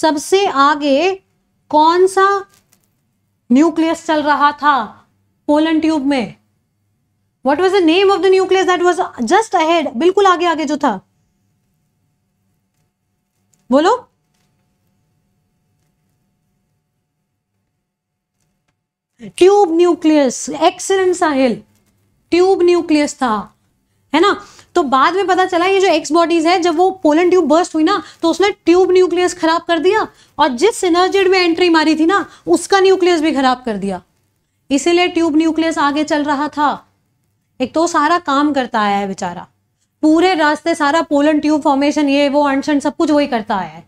सबसे आगे कौन सा न्यूक्लियस चल रहा था पोलन ट्यूब में what was the name of the nucleus that was just ahead बिल्कुल आगे आगे जो था बोलो tube nucleus excellent Sahil tube nucleus था है ना तो बाद में पता चला ये जो एक्स बॉडीज है जब वो पोलन ट्यूब बर्स्ट हुई ना तो उसने ट्यूब न्यूक्लियस खराब कर दिया और जिस सिनर्जिड में एंट्री मारी थी ना उसका न्यूक्लियस भी खराब कर दिया इसीलिए ट्यूब न्यूक्लियस आगे चल रहा था एक तो सारा काम करता आया है बेचारा पूरे रास्ते सारा पोलन ट्यूब फॉर्मेशन ये वो अंशन सब कुछ वही करता आया है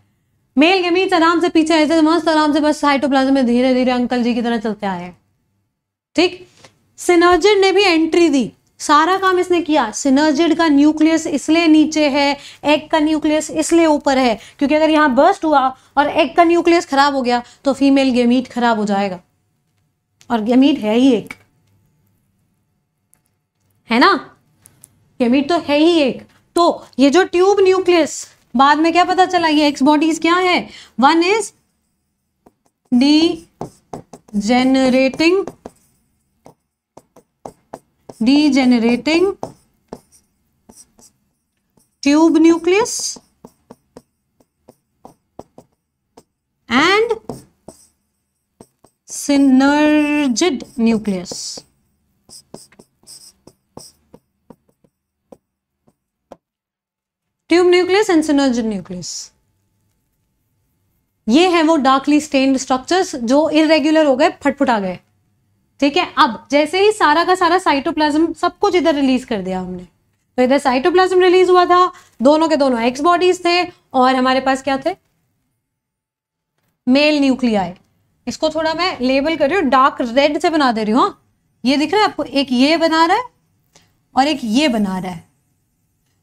मेल गमीज आराम से पीछे ऐसे मस्त आराम से बस साइटोप्लाज्म में धीरे धीरे अंकल जी की तरह चलते आए हैं ठीक सिनर्जिड ने भी एंट्री दी सारा काम इसने किया सिनर्जिड का न्यूक्लियस इसलिए नीचे है एग का न्यूक्लियस इसलिए ऊपर है क्योंकि अगर यहाँ बर्स्ट हुआ और एग का न्यूक्लियस खराब हो गया तो फीमेल गेमीट खराब हो जाएगा और गेमीट है ही एक है ना गेमिट तो है ही एक तो ये जो ट्यूब न्यूक्लियस बाद में क्या पता चला ये एक्स बॉडीज क्या है one is degenerating degenerating tube nucleus and synergid nucleus tube nucleus and synergid nucleus ये है वो डार्कली स्टेन्ड स्ट्रक्चर्स जो इरेग्युलर हो गए फटफुटा गए ठीक है अब जैसे ही सारा का सारा साइटोप्लाज्म सब कुछ इधर रिलीज कर दिया हमने तो इधर साइटोप्लाज्म रिलीज हुआ था दोनों के दोनों एक्स बॉडीज थे और हमारे पास क्या थे मेल न्यूक्लियाई इसको थोड़ा मैं लेबल कर रही हूँ डार्क रेड से बना दे रही हूँ हाँ। ये दिख रहा है आपको एक ये बना रहा है और एक ये बना रहा है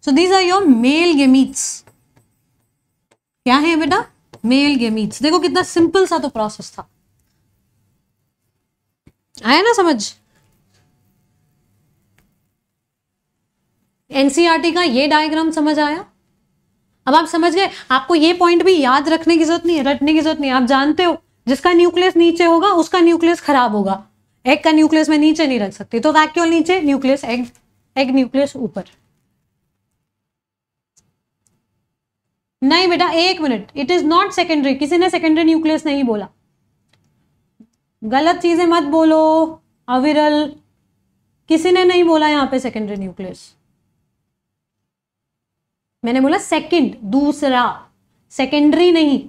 so these are your male gametes क्या है बेटा मेल गेमीट्स देखो कितना सिंपल सा तो प्रोसेस था आया ना समझ एनसीआरटी e का ये डायग्राम समझ आया अब आप समझ गए आपको ये पॉइंट भी याद रखने की जरूरत नहीं है रटने की जरूरत नहीं आप जानते हो जिसका न्यूक्लियस नीचे होगा उसका न्यूक्लियस खराब होगा एग का न्यूक्लियस में नीचे नहीं रख सकती तो वैक्यूल नीचे न्यूक्लियस एग एग न्यूक्लियस ऊपर नहीं बेटा एक minute it is not secondary किसी ने सेकेंडरी न्यूक्लियस नहीं बोला गलत चीजें मत बोलो अविरल किसी ने नहीं बोला यहां पे सेकेंडरी न्यूक्लियस मैंने बोला सेकंड दूसरा सेकेंडरी नहीं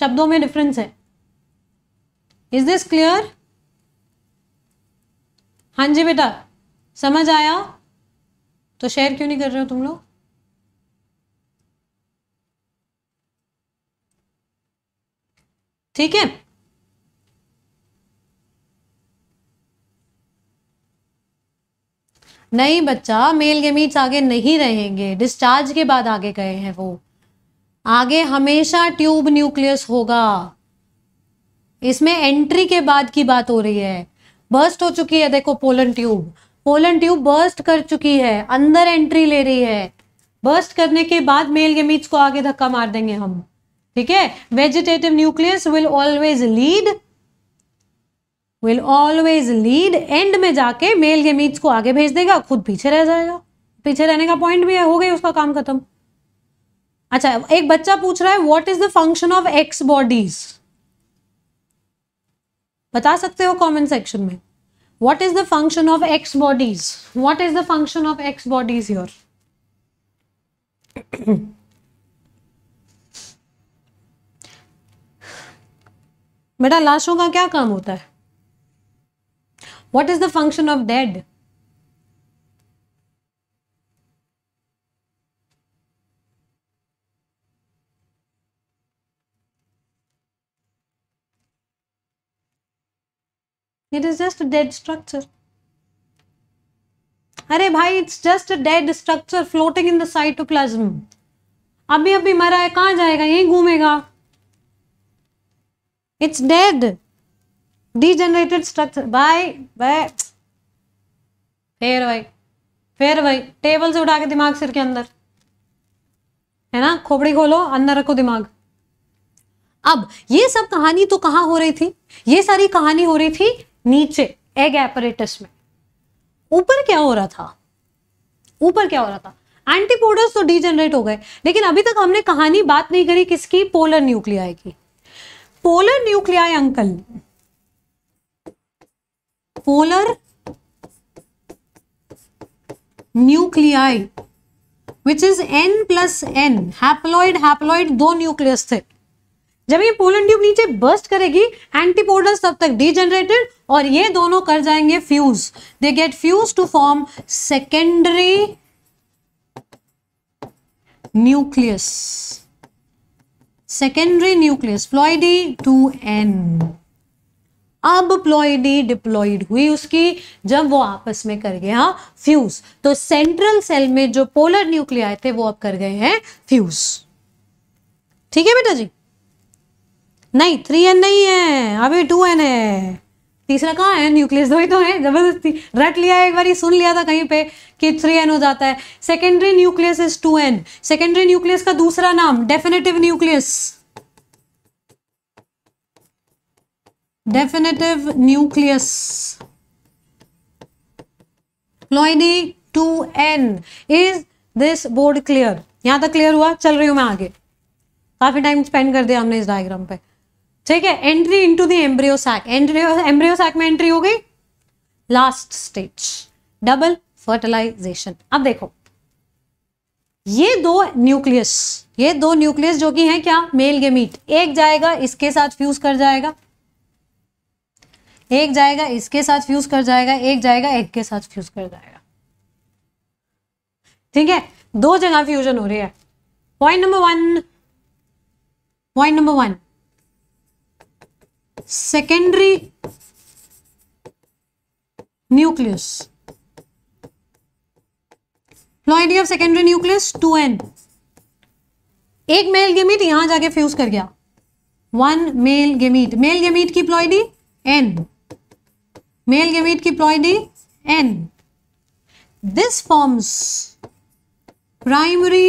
शब्दों में डिफरेंस है इज दिस क्लियर हाँ जी बेटा समझ आया तो शेयर क्यों नहीं कर रहे हो तुम लोग ठीक है नहीं बच्चा मेल गेमीट्स आगे नहीं रहेंगे डिस्चार्ज के बाद आगे गए हैं वो आगे हमेशा ट्यूब न्यूक्लियस होगा इसमें एंट्री के बाद की बात हो रही है बर्स्ट हो चुकी है देखो pollen tube pollen tube burst कर चुकी है अंदर एंट्री ले रही है बर्स्ट करने के बाद मेल गेमीट्स को आगे धक्का मार देंगे हम ठीक है vegetative nucleus will always lead will always lead end में जाके मेल गेमीट्स को आगे भेज देगा खुद पीछे रह जाएगा पीछे रहने का पॉइंट भी है हो गई उसका काम खत्म अच्छा एक बच्चा पूछ रहा है what is the function of X bodies बता सकते हो कमेंट सेक्शन में what is the function of X bodies what is the function of X bodies your बेटा लाशों का क्या काम होता है what is the function of dead it is just dead structure अरे भाई it's just a dead structure floating in the cytoplasm अभी अभी मरा है कहां जाएगा यहीं घूमेगा dead D Degenerated structure Bye. Bye. फेर भाई फेर भाई टेबल से उठा के दिमाग सिर के अंदर है ना खोपड़ी खोलो अंदर रखो दिमाग अब ये सब कहानी तो कहां हो रही थी ये सारी कहानी हो रही थी नीचे एग एपरेटस में ऊपर क्या हो रहा था ऊपर क्या हो रहा था एंटीपोडस तो डीजनरेट हो गए लेकिन अभी तक हमने कहानी बात नहीं करी किसकी पोलर न्यूक्लियाई की polar nuclei uncle polar nuclei which is n plus n haploid haploid दो न्यूक्लियस थे जब ये पोलन ट्यूब नीचे बस्ट करेगी एंटीपोडल तब तक डिजेनरेटेड और ये दोनों कर जाएंगे fuse they get fuse to form secondary nucleus secondary nucleus ploidy two n अब प्लॉइडी डिप्लॉइड हुई उसकी जब वो आपस में कर गया फ्यूज तो सेंट्रल सेल में जो पोलर न्यूक्लियाई थे वो अब कर गए हैं फ्यूज ठीक है बेटा जी नहीं थ्री एन नहीं है अभी टू एन है तीसरा कहाँ है न्यूक्लियस वही तो है जबरदस्ती रट लिया एक बार सुन लिया था कहीं पे कि थ्री एन हो जाता है secondary nucleus is two n secondary nucleus का दूसरा नाम डेफिनेटिव न्यूक्लियस डेफिनेटिव न्यूक्लियस क्लोइनी two n is this board clear यहां तक क्लियर हुआ चल रही हूं मैं आगे काफी टाइम स्पेंड कर दिया हमने इस डायग्राम पे ठीक है entry into to embryo sac embryo sac में एंट्री हो गई लास्ट स्टेज डबल फर्टिलाइजेशन अब देखो ये दो न्यूक्लियस ये दो न्यूक्लियस जो कि हैं क्या मेल गेमीट एक जाएगा इसके साथ फ्यूज कर जाएगा एक जाएगा इसके साथ फ्यूज कर जाएगा एक जाएगा एक के साथ फ्यूज कर जाएगा ठीक है दो जगह फ्यूजन हो रही है point number one point number one secondary nucleus ploidy of secondary nucleus two n एक मेल गेमीट यहां जाके फ्यूज कर गया one male gamete male gamete की प्लॉइडी एन मेल गेमीट की ploidy n this forms primary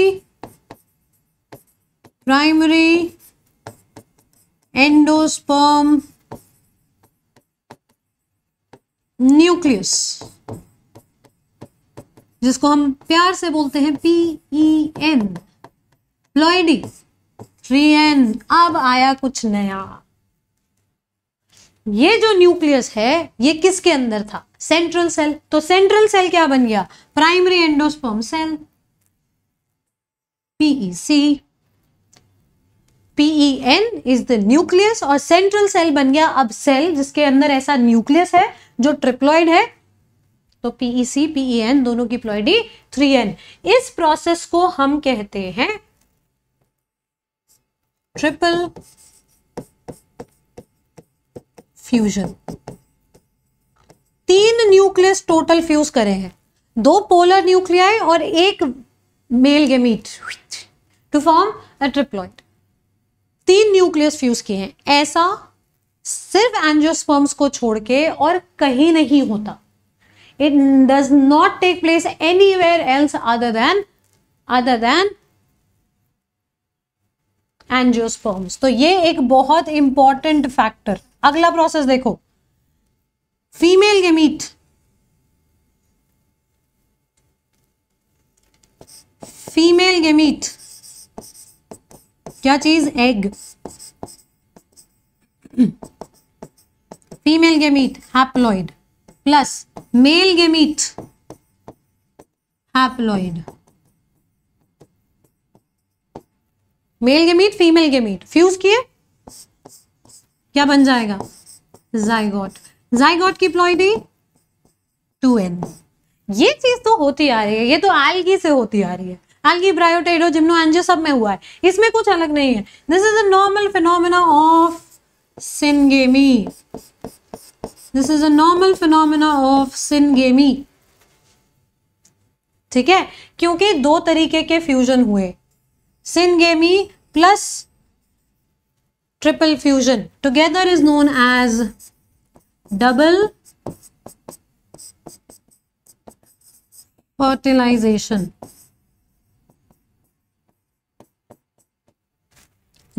primary endosperm nucleus जिसको हम प्यार से बोलते हैं P E N ploidy three n अब आया कुछ नया ये जो न्यूक्लियस है ये किसके अंदर था सेंट्रल सेल तो सेंट्रल सेल क्या बन गया primary endosperm cell PEC N is the nucleus और सेंट्रल सेल बन गया अब सेल जिसके अंदर ऐसा न्यूक्लियस है जो ट्रिप्लॉइड है तो पीई एन e e दोनों की प्लॉइडी थ्री एन इस प्रोसेस को हम कहते हैं ट्रिपल फ्यूजन तीन न्यूक्लियस टोटल फ्यूज करे हैं दो पोलर न्यूक्लियाई और एक male gamete to form a triploid तीन न्यूक्लियस फ्यूज किए हैं ऐसा सिर्फ एंजियोस्पर्म्स को छोड़ के और कहीं नहीं होता it does not take place anywhere else other than other than angiosperms तो ये एक बहुत इंपॉर्टेंट फैक्टर अगला प्रोसेस देखो फीमेल गेमीट फीमेल गेमीट क्या चीज egg female gamete haploid plus male gamete haploid male gamete female gamete fuse किए क्या बन जाएगा जाइगोट जाइगोट की प्लॉइडी टू एन ये चीज तो होती आ रही है ये तो आलगी से होती आ रही है आलगी ब्रायोटेडो जिम्नो एंजियो सब में हुआ है इसमें कुछ अलग नहीं है this is a normal phenomena of syngamy this is a normal phenomena of gamy ठीक है क्योंकि दो तरीके के फ्यूजन हुए gamy plus triple fusion together is known as double fertilisation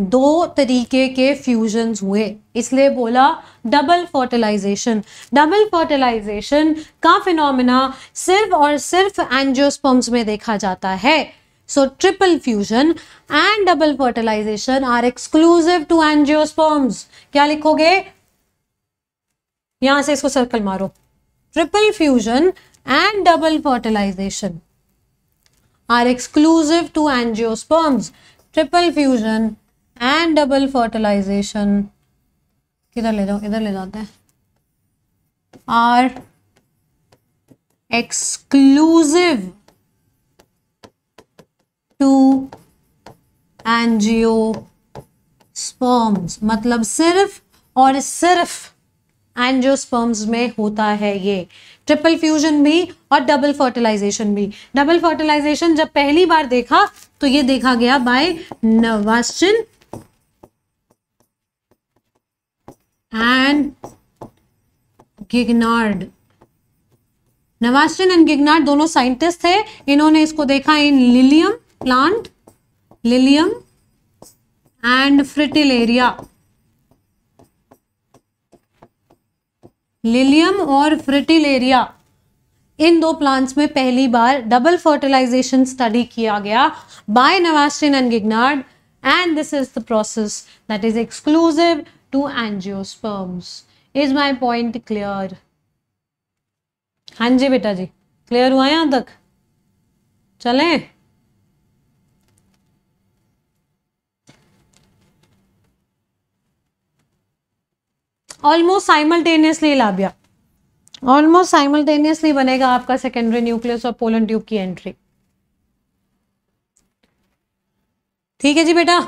दो तरीके के फ्यूजन्स हुए इसलिए बोला डबल फर्टिलाइजेशन डबल फर्टिलाइजेशन का फिनोमिना सिर्फ और सिर्फ एंजियोस्पम्स में देखा जाता है so triple fusion and double fertilisation are exclusive to angiosperms क्या लिखोगे यहां से इसको सर्कल मारो triple fusion and double fertilisation are exclusive to angiosperms triple fusion and double fertilisation किधर ले जाओ इधर ले जाते हैं are exclusive to angiosperms मतलब सिर्फ और सिर्फ एंजियोस्पर्म्स में होता है ये ट्रिपल फ्यूजन भी और डबल फर्टिलाइजेशन भी डबल फर्टिलाइजेशन जब पहली बार देखा तो ये देखा गया by Nawaschin and Gignard. Nawaschin and Guignard दोनों साइंटिस्ट थे इन्होंने इसको देखा in Lilium plant Lilium and Fritillaria Lilium और फ्रिटिलेरिया इन दो प्लांट्स में पहली बार डबल फर्टिलाइजेशन स्टडी किया गया by Nawaschin and Guignard and this is the process that is exclusive to angiosperms. Is my point clear? हाँ जी बेटा जी क्लियर हुआ यहाँ तक चलें ऑलमोस्ट साइमल्टेनियसली लाभिया ऑलमोस्ट साइमल्टेनियसली बनेगा आपका सेकेंडरी न्यूक्लियस और पोलन ट्यूब की एंट्री ठीक है जी बेटा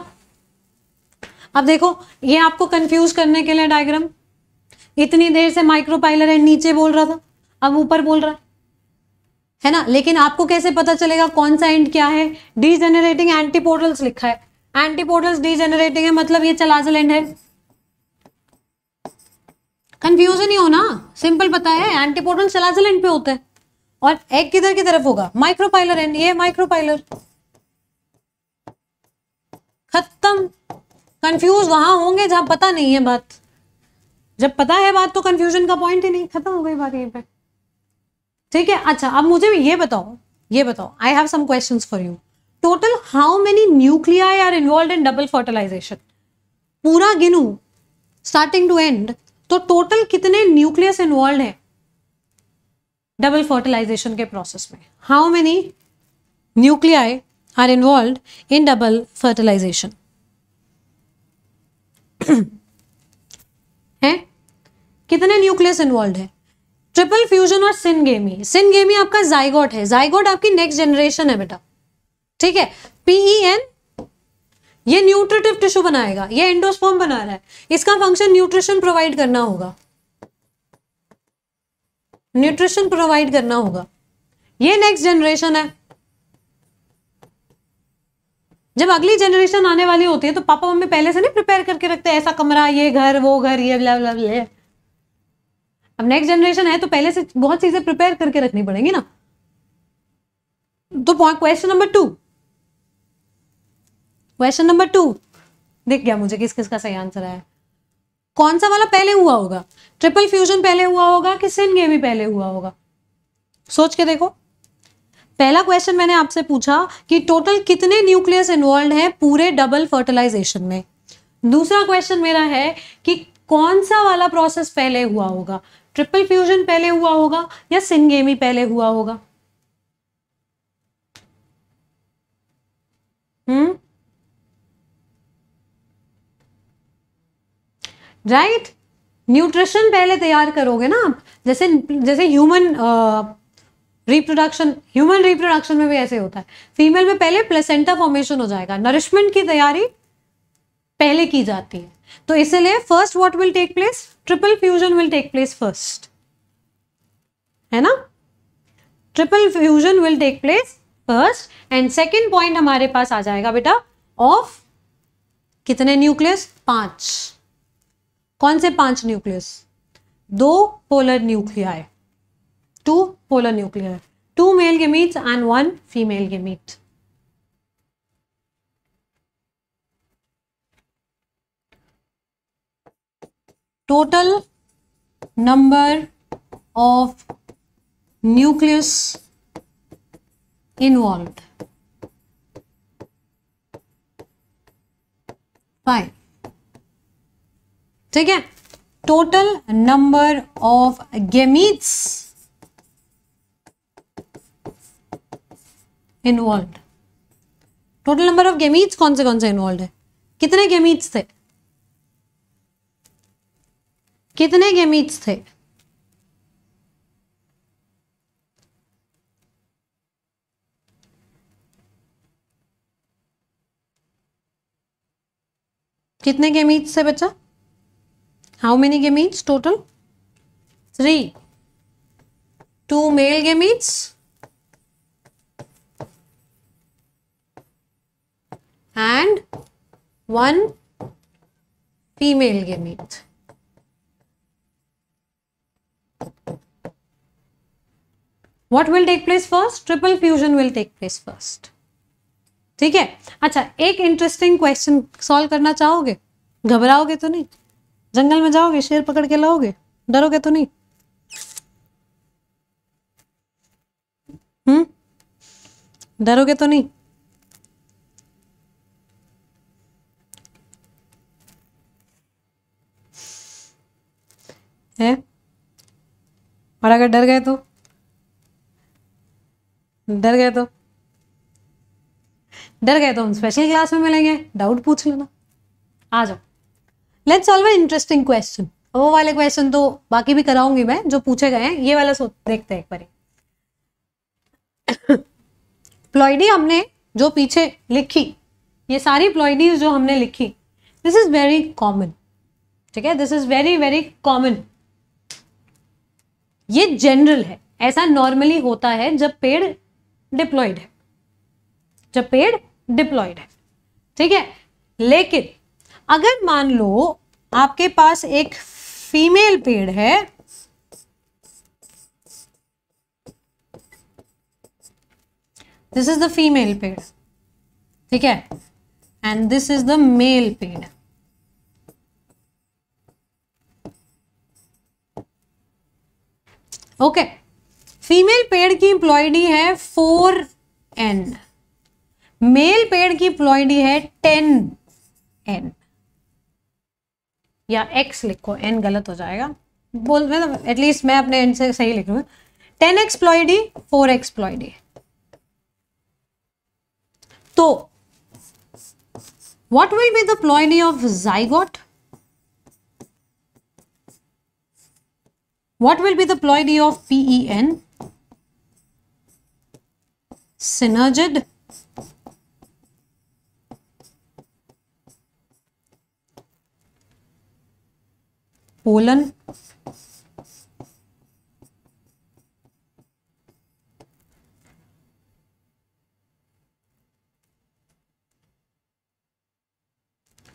अब देखो ये आपको कंफ्यूज करने के लिए डायग्राम इतनी देर से माइक्रोपाइलर एंड नीचे बोल रहा था अब ऊपर बोल रहा है है ना लेकिन आपको कैसे पता चलेगा कौन सा एंड क्या है डी जेनरेटिंग एंटीपोर्टल्स लिखा है एंटीपोर्टल्स डी जेनरेटिंग है मतलब ये चलाजल एंड है कंफ्यूजन ही हो ना सिंपल पता है एंटीपोर्टल चलाजल एंड पे होते हैं और एग किधर की तरफ होगा माइक्रोपाइलर एंड ये माइक्रोपाइलर खत्म कंफ्यूज वहां होंगे जहां पता नहीं है बात जब पता है बात तो कंफ्यूजन का पॉइंट ही नहीं खत्म हो गई बात यहीं पे ठीक है अच्छा अब मुझे ये बताओ ये बताओ I have some questions for you total how many nuclei are involve in double fertilisation पूरा गिनू स्टार्टिंग टू एंड तो टोटल कितने न्यूक्लियस इन्वॉल्व है डबल फर्टिलाइजेशन के प्रोसेस में how many nuclei are involve in double fertilisation है कितने न्यूक्लियस इन्वॉल्व है ट्रिपल फ्यूजन और सिनगेमी सिनगेमी आपका जाइगोट है जाइगोट आपकी नेक्स्ट जनरेशन है बेटा ठीक है पीईएन e ये न्यूट्रिटिव टिश्यू बनाएगा ये इंडोस्फॉर्म बना रहा है इसका फंक्शन न्यूट्रिशन प्रोवाइड करना होगा न्यूट्रिशन प्रोवाइड करना होगा ये नेक्स्ट जनरेशन है जब अगली जनरेशन आने वाली होती है तो पापा मम्मी पहले से नहीं प्रिपेयर करके रखते ऐसा कमरा ये घर वो घर ये ब्ला ब्ला ब्ला अब नेक्स्ट जनरेशन है तो पहले से बहुत चीजें प्रिपेयर करके रखनी पड़ेंगी ना तो question number two question number two देख गया मुझे किस किस का सही आंसर है कौन सा वाला पहले हुआ होगा ट्रिपल फ्यूजन पहले हुआ होगा कि सिन गेमी पहले हुआ होगा सोच के देखो पहला क्वेश्चन मैंने आपसे पूछा कि टोटल कितने न्यूक्लियस इन्वॉल्व हैं पूरे डबल फर्टिलाइजेशन में दूसरा क्वेश्चन मेरा है कि कौन सा वाला प्रोसेस पहले हुआ होगा ट्रिपल फ्यूजन पहले हुआ होगा या सिंगेमी पहले हुआ होगा राइट हम्म? न्यूट्रिशन पहले तैयार करोगे ना आप जैसे जैसे ह्यूमन रिप्रोडक्शन ह्यूमन रिप्रोडक्शन में भी ऐसे होता है फीमेल में पहले प्लेसेंटा फॉर्मेशन हो जाएगा नरिशमेंट की तैयारी पहले की जाती है तो इसलिए first what will take place triple fusion will take place first है ना triple fusion will take place first and second point हमारे पास आ जाएगा बेटा ऑफ कितने न्यूक्लियस पांच कौन से पांच न्यूक्लियस दो polar nuclei two polar nuclei, two male gametes and one female gamete. Total number of nucleus involved 5 ठीक है total number of gametes involve total number of gametes कौन से कौन से इन्वॉल्व है कितने गेमीट्स थे कितने गेमीट्स थे कितने गेमीट्स थे बच्चा how many gametes total three two male gametes and one female gamete. What will take place first? Triple fusion will take place first. ठीक है अच्छा एक इंटरेस्टिंग क्वेश्चन सॉल्व करना चाहोगे घबराओगे तो नहीं जंगल में जाओगे शेर पकड़ के लाओगे डरोगे तो नहीं हम्म डरोगे तो नहीं है और अगर डर गए तो डर गए तो डर गए तो हम स्पेशल क्लास में मिलेंगे डाउट पूछ लेना आ जाओ let's solve a interesting question वो वाले क्वेश्चन तो बाकी भी कराऊंगी मैं जो पूछे गए हैं ये वाला सोच देखते हैं एक बार प्लॉइडी हमने जो पीछे लिखी ये सारी प्लॉइडीज जो हमने लिखी दिस इज वेरी कॉमन ठीक है this is very very common ये जनरल है ऐसा नॉर्मली होता है जब पेड़ डिप्लॉयड है जब पेड़ डिप्लॉयड है ठीक है लेकिन अगर मान लो आपके पास एक फीमेल पेड़ है दिस इज द फीमेल पेड़ ठीक है and this is the male पेड़ ओके फीमेल पेड़ की इंप्लॉयडी है फोर एन मेल पेड़ की इंप्लॉयडी है टेन एन या एक्स लिखो एन गलत हो जाएगा बोल ना एटलीस्ट तो मैं अपने एन से सही लिख रही हूँ टेन एक्सप्लॉयडी फोर एक्सप्लॉयडी तो what will be the ploidy of zygote What will be the ploidy of PEN? Synergid colon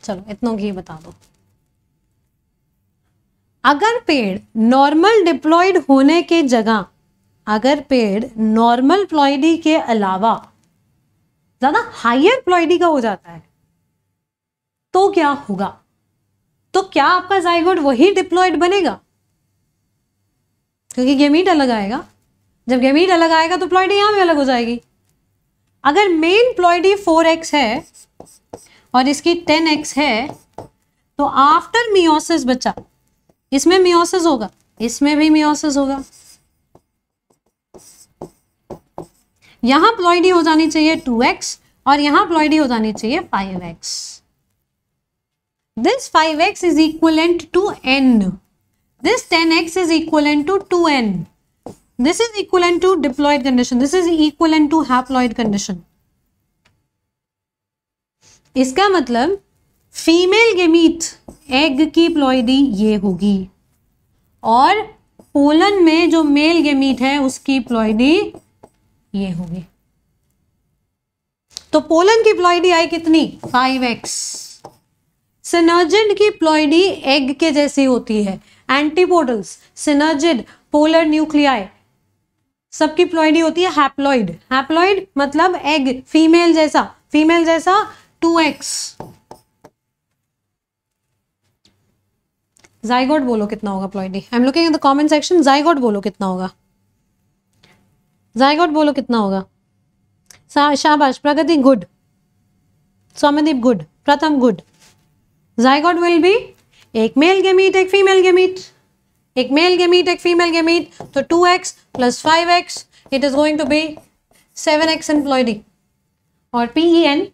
चलो इतना ही बता दो अगर पेड़ नॉर्मल डिप्लॉयड होने के जगह अगर पेड़ नॉर्मल प्लॉयडी के अलावा ज़्यादा हाइयर प्लॉयडी का हो जाता है तो क्या होगा तो क्या आपका जाइगोड वही डिप्लॉयड बनेगा क्योंकि गेमीट अलग आएगा जब गेमीट अलग आएगा तो प्लॉयडी यहां भी अलग हो जाएगी अगर मेन फोर 4x है और इसकी 10x है तो आफ्टर मियोसिस बच्चा इसमें मियोसिस होगा इसमें भी मियोसिस होगा यहां प्लॉइडी हो जानी चाहिए 2x और यहां प्लॉइडी हो जानी चाहिए 5x X this five X is equal to n this ten X is equal to two n this is equal to diploid condition this is equal to haploid condition इसका मतलब फीमेल गेमीट एग की प्लॉइडी ये होगी और पोलन में जो मेल गेमीट है उसकी प्लॉइडी ये होगी तो पोलन की प्लॉइडी आई कितनी फाइव एक्स सिनर्जेंट की प्लॉइडी एग के जैसी होती है एंटीपोडल्स सिनर्जिड पोलर न्यूक्लियाई सबकी प्लॉइडी होती है हैप्लॉइड हैप्लॉइड मतलब एग फीमेल जैसा फीमेल जैसा टू एक्स जाइगोट बोलो कितना होगा ploidy I am looking in the comment section zygote बोलो कितना होगा जाइगोट बोलो कितना होगा शाबाश Pragati good Swamideep good Pratham good zygote will be एक मेल गेमीट एक फीमेल गेमीट एक मेल गेमीट एक फीमेल गेमीट तो two x plus five x it is going to be seven x n ploidy और पी ई एन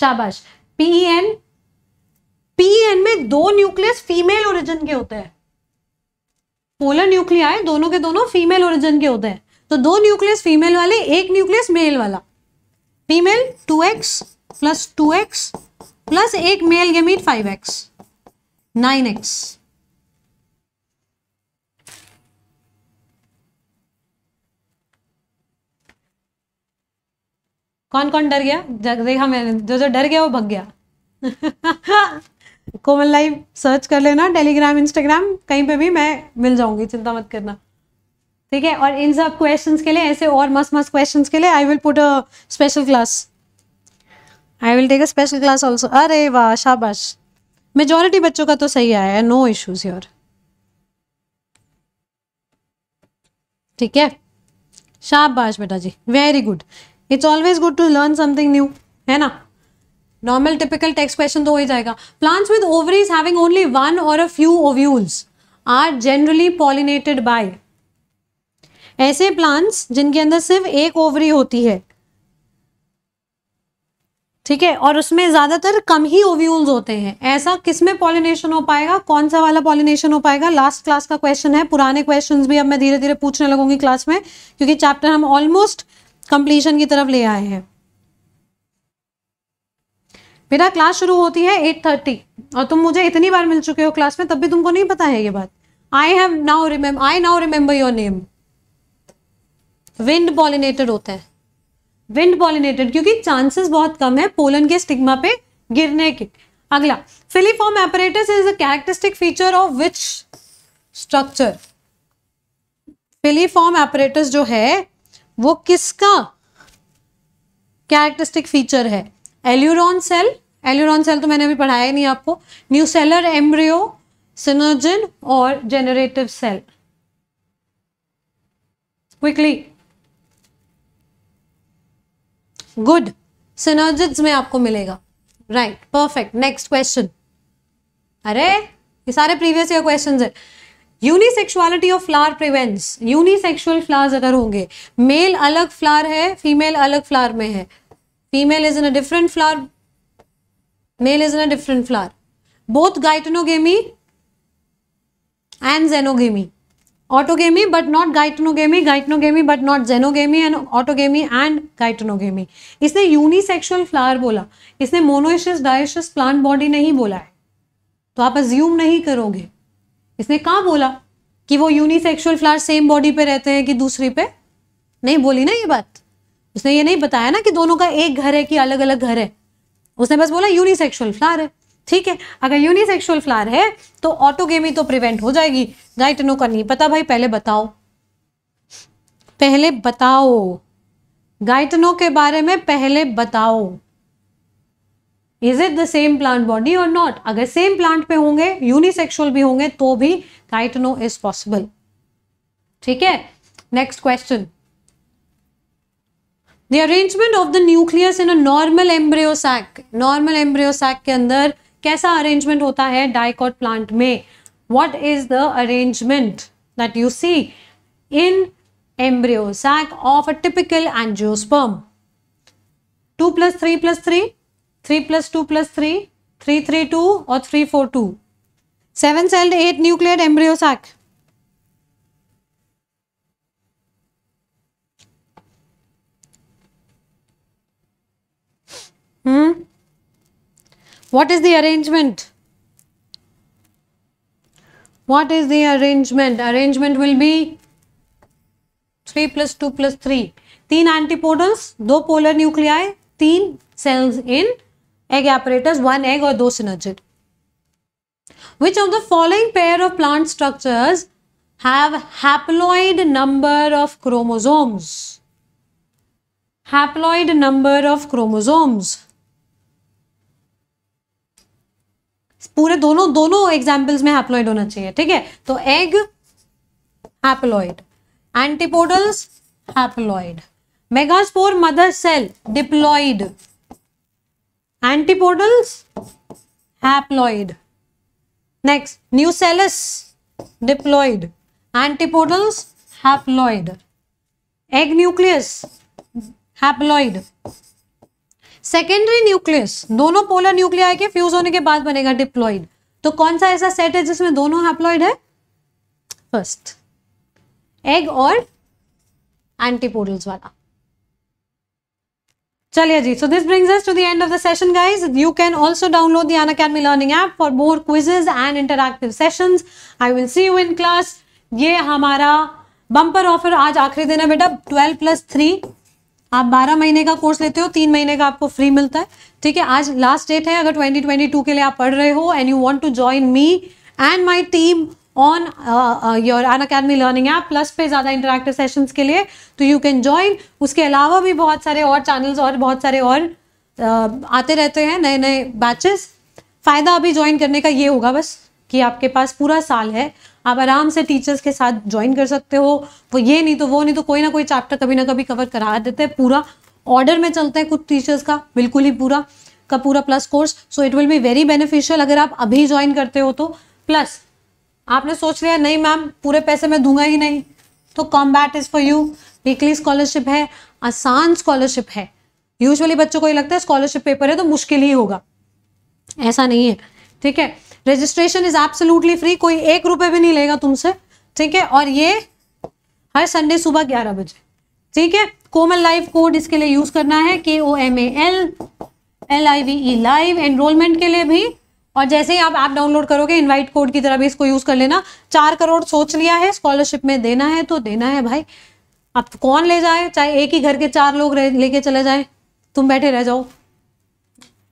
शाबाश पी ई एन पीएन में दो न्यूक्लियस फीमेल ओरिजिन के होते हैं पोलर न्यूक्लियाई दोनों के दोनों फीमेल ओरिजिन के होते हैं तो दो न्यूक्लियस फीमेल वाले एक न्यूक्लियस मेल वाला female two x plus two x plus एक male gamete five x nine x कौन कौन डर गया देखा मैंने जो जो डर गया वो भग गया कोमल लाइव सर्च कर लेना टेलीग्राम इंस्टाग्राम कहीं पे भी मैं मिल जाऊंगी चिंता मत करना ठीक है और इन सब क्वेश्चंस के लिए ऐसे और मस्त मस्त क्वेश्चंस के लिए I will put a special class I will take a special class also अरे वाह शाबाश मेजोरिटी बच्चों का तो सही आया है नो इश्यूज योर ठीक है शाबाश बेटा जी very good it's always good to learn something new है ना नॉर्मल टिपिकल टेक्स्ट क्वेश्चन तो हो ही जाएगा plants with ovaries having only one और a few ovules are generally pollinated by ऐसे प्लांट्स जिनके अंदर सिर्फ एक ओवरी होती है ठीक है और उसमें ज्यादातर कम ही ओव्यूल्स होते हैं ऐसा किसमें पॉलिनेशन हो पाएगा कौन सा वाला पॉलिनेशन हो पाएगा लास्ट क्लास का क्वेश्चन है पुराने क्वेश्चंस भी अब मैं धीरे धीरे पूछने लगूंगी क्लास में क्योंकि चैप्टर हम ऑलमोस्ट कंप्लीशन की तरफ ले आए हैं मेरा क्लास शुरू होती है एट थर्टी और तुम मुझे इतनी बार मिल चुके हो क्लास में तब भी तुमको नहीं पता है ये बात I have now remember I now remember your name wind pollinated होता है विंड पॉलिनेटेड क्योंकि चांसेस बहुत कम है पोलन के स्टिग्मा पे गिरने के अगला filiform apparatus is a characteristic feature of which structure filiform apparatus जो है वो किसका कैरेक्टरिस्टिक फीचर है एल्यूरॉन सेल एल्यूरॉन सेल तो मैंने अभी पढ़ाया नहीं आपको न्यू सेलर एम्ब्रियो सिनोजन और generative cell quickly good synergids में आपको मिलेगा राइट परफेक्ट नेक्स्ट क्वेश्चन अरे ये सारे प्रीवियस ईयर क्वेश्चंस है unisexuality of flower prevents unisexual flowers अगर होंगे मेल अलग फ्लावर है फीमेल अलग फ्लावर में है Female is in a different flower. Male is in a different flower. Both gynotonogamous and xenogamous. Autogamy but not gynotonogamous, gynotonogamous but not xenogamous and autogamy and gynotonogamous. इसने यूनिसेक्सुअल फ्लावर बोला इसने मोनोइशियस डायोशियस प्लांट बॉडी नहीं बोला है तो आप अज्यूम नहीं करोगे इसने कहा बोला कि वो यूनिसेक्सुअल फ्लावर सेम बॉडी पे रहते हैं कि दूसरी पे नहीं बोली ना ये बात उसने ये नहीं बताया ना कि दोनों का एक घर है कि अलग अलग घर है उसने बस बोला यूनिसेक्सुअल फ्लावर है ठीक है अगर यूनिसेक्सुअल फ्लावर है तो ऑटोगेमी तो प्रिवेंट हो जाएगी गाइटनो का नहीं पता भाई पहले बताओ पहले बताओ गाइटनो के बारे में पहले बताओ is it the same plant body और नॉट अगर सेम प्लांट पे होंगे यूनिसेक्सुअल भी होंगे तो भी गाइटनो इज पॉसिबल ठीक है next question the arrangement of the nucleus in a normal embryo sac normal embryo sac के अंदर कैसा अरेंजमेंट होता है डाइकॉट प्लांट में what is the arrangement that you see in embryo sac of a typical angiosperm two plus three plus three three plus two plus three three three two और three four two seven celled eight nuclear embryo sac Hmm? What is the arrangement? What is the arrangement? Arrangement will be 3 plus 2 plus 3. तीन antipodals two polar nuclei, three cells in egg apparatus, one egg or two synergid. Which of the following pair of plant structures have haploid number of chromosomes? Haploid number of chromosomes. पूरे दोनों दोनों एग्जाम्पल्स में हैप्लॉइड होना चाहिए ठीक है तो egg haploid antipodals haploid megaspore mother cell diploid antipodals haploid next nucellus diploid antipodals haploid egg nucleus haploid secondary nucleus दोनों पोलर न्यूक्लिया के फ्यूज होने के बाद बनेगा डिप्लॉइड तो कौन सा ऐसा सेट है जिसमें दोनों हैप्लॉइड है फर्स्ट एग और एंटीपोडल्स वाला चलिए जी so this brings us to the end of the session guys you can also download the Unacademy learning app for more quizzes and interactive sessions I will see you in class ये हमारा बम्पर ऑफर आज आखिरी दिन है बेटा ट्वेल्व प्लस थ्री आप बारह महीने का कोर्स लेते हो तीन महीने का आपको फ्री मिलता है ठीक है आज लास्ट डेट है अगर ट्वेंटी ट्वेंटी टू के लिए आप पढ़ रहे हो and you want to join me and my team on your Unacademy learning app plus पे ज़्यादा इंटरेक्टिव सेशंस के लिए तो यू कैन ज्वाइन उसके अलावा भी बहुत सारे और चैनल्स और बहुत सारे और uh, आते रहते हैं नए नए बैचेस फ़ायदा अभी ज्वाइन करने का ये होगा बस कि आपके पास पूरा साल है आप आराम से टीचर्स के साथ ज्वाइन कर सकते हो वो ये नहीं तो वो नहीं तो कोई ना कोई चैप्टर कभी ना कभी कवर करा देते हैं पूरा ऑर्डर में चलते हैं कुछ टीचर्स का बिल्कुल ही पूरा का पूरा plus course so it will be very beneficial अगर आप अभी ज्वाइन करते हो तो प्लस आपने सोच लिया नहीं मैम पूरे पैसे मैं दूंगा ही नहीं तो combat is for you weekly scholarship है आसान स्कॉलरशिप है यूजअली बच्चों को ये लगता है स्कॉलरशिप पेपर है तो मुश्किल ही होगा ऐसा नहीं है ठीक है रजिस्ट्रेशन इज एब्सोल्युटली फ्री कोई एक रुपये भी नहीं लेगा तुमसे ठीक है और ये हर संडे सुबह ग्यारह बजे ठीक है कोमल लाइव कोड इसके लिए यूज करना है K O M A L L I V E live enrolment के लिए भी और जैसे ही आप ऐप डाउनलोड करोगे इनवाइट कोड की तरह भी इसको यूज कर लेना चार करोड़ सोच लिया है स्कॉलरशिप में देना है तो देना है भाई आप कौन ले जाए चाहे एक ही घर के चार लोग लेके चले जाए तुम बैठे रह जाओ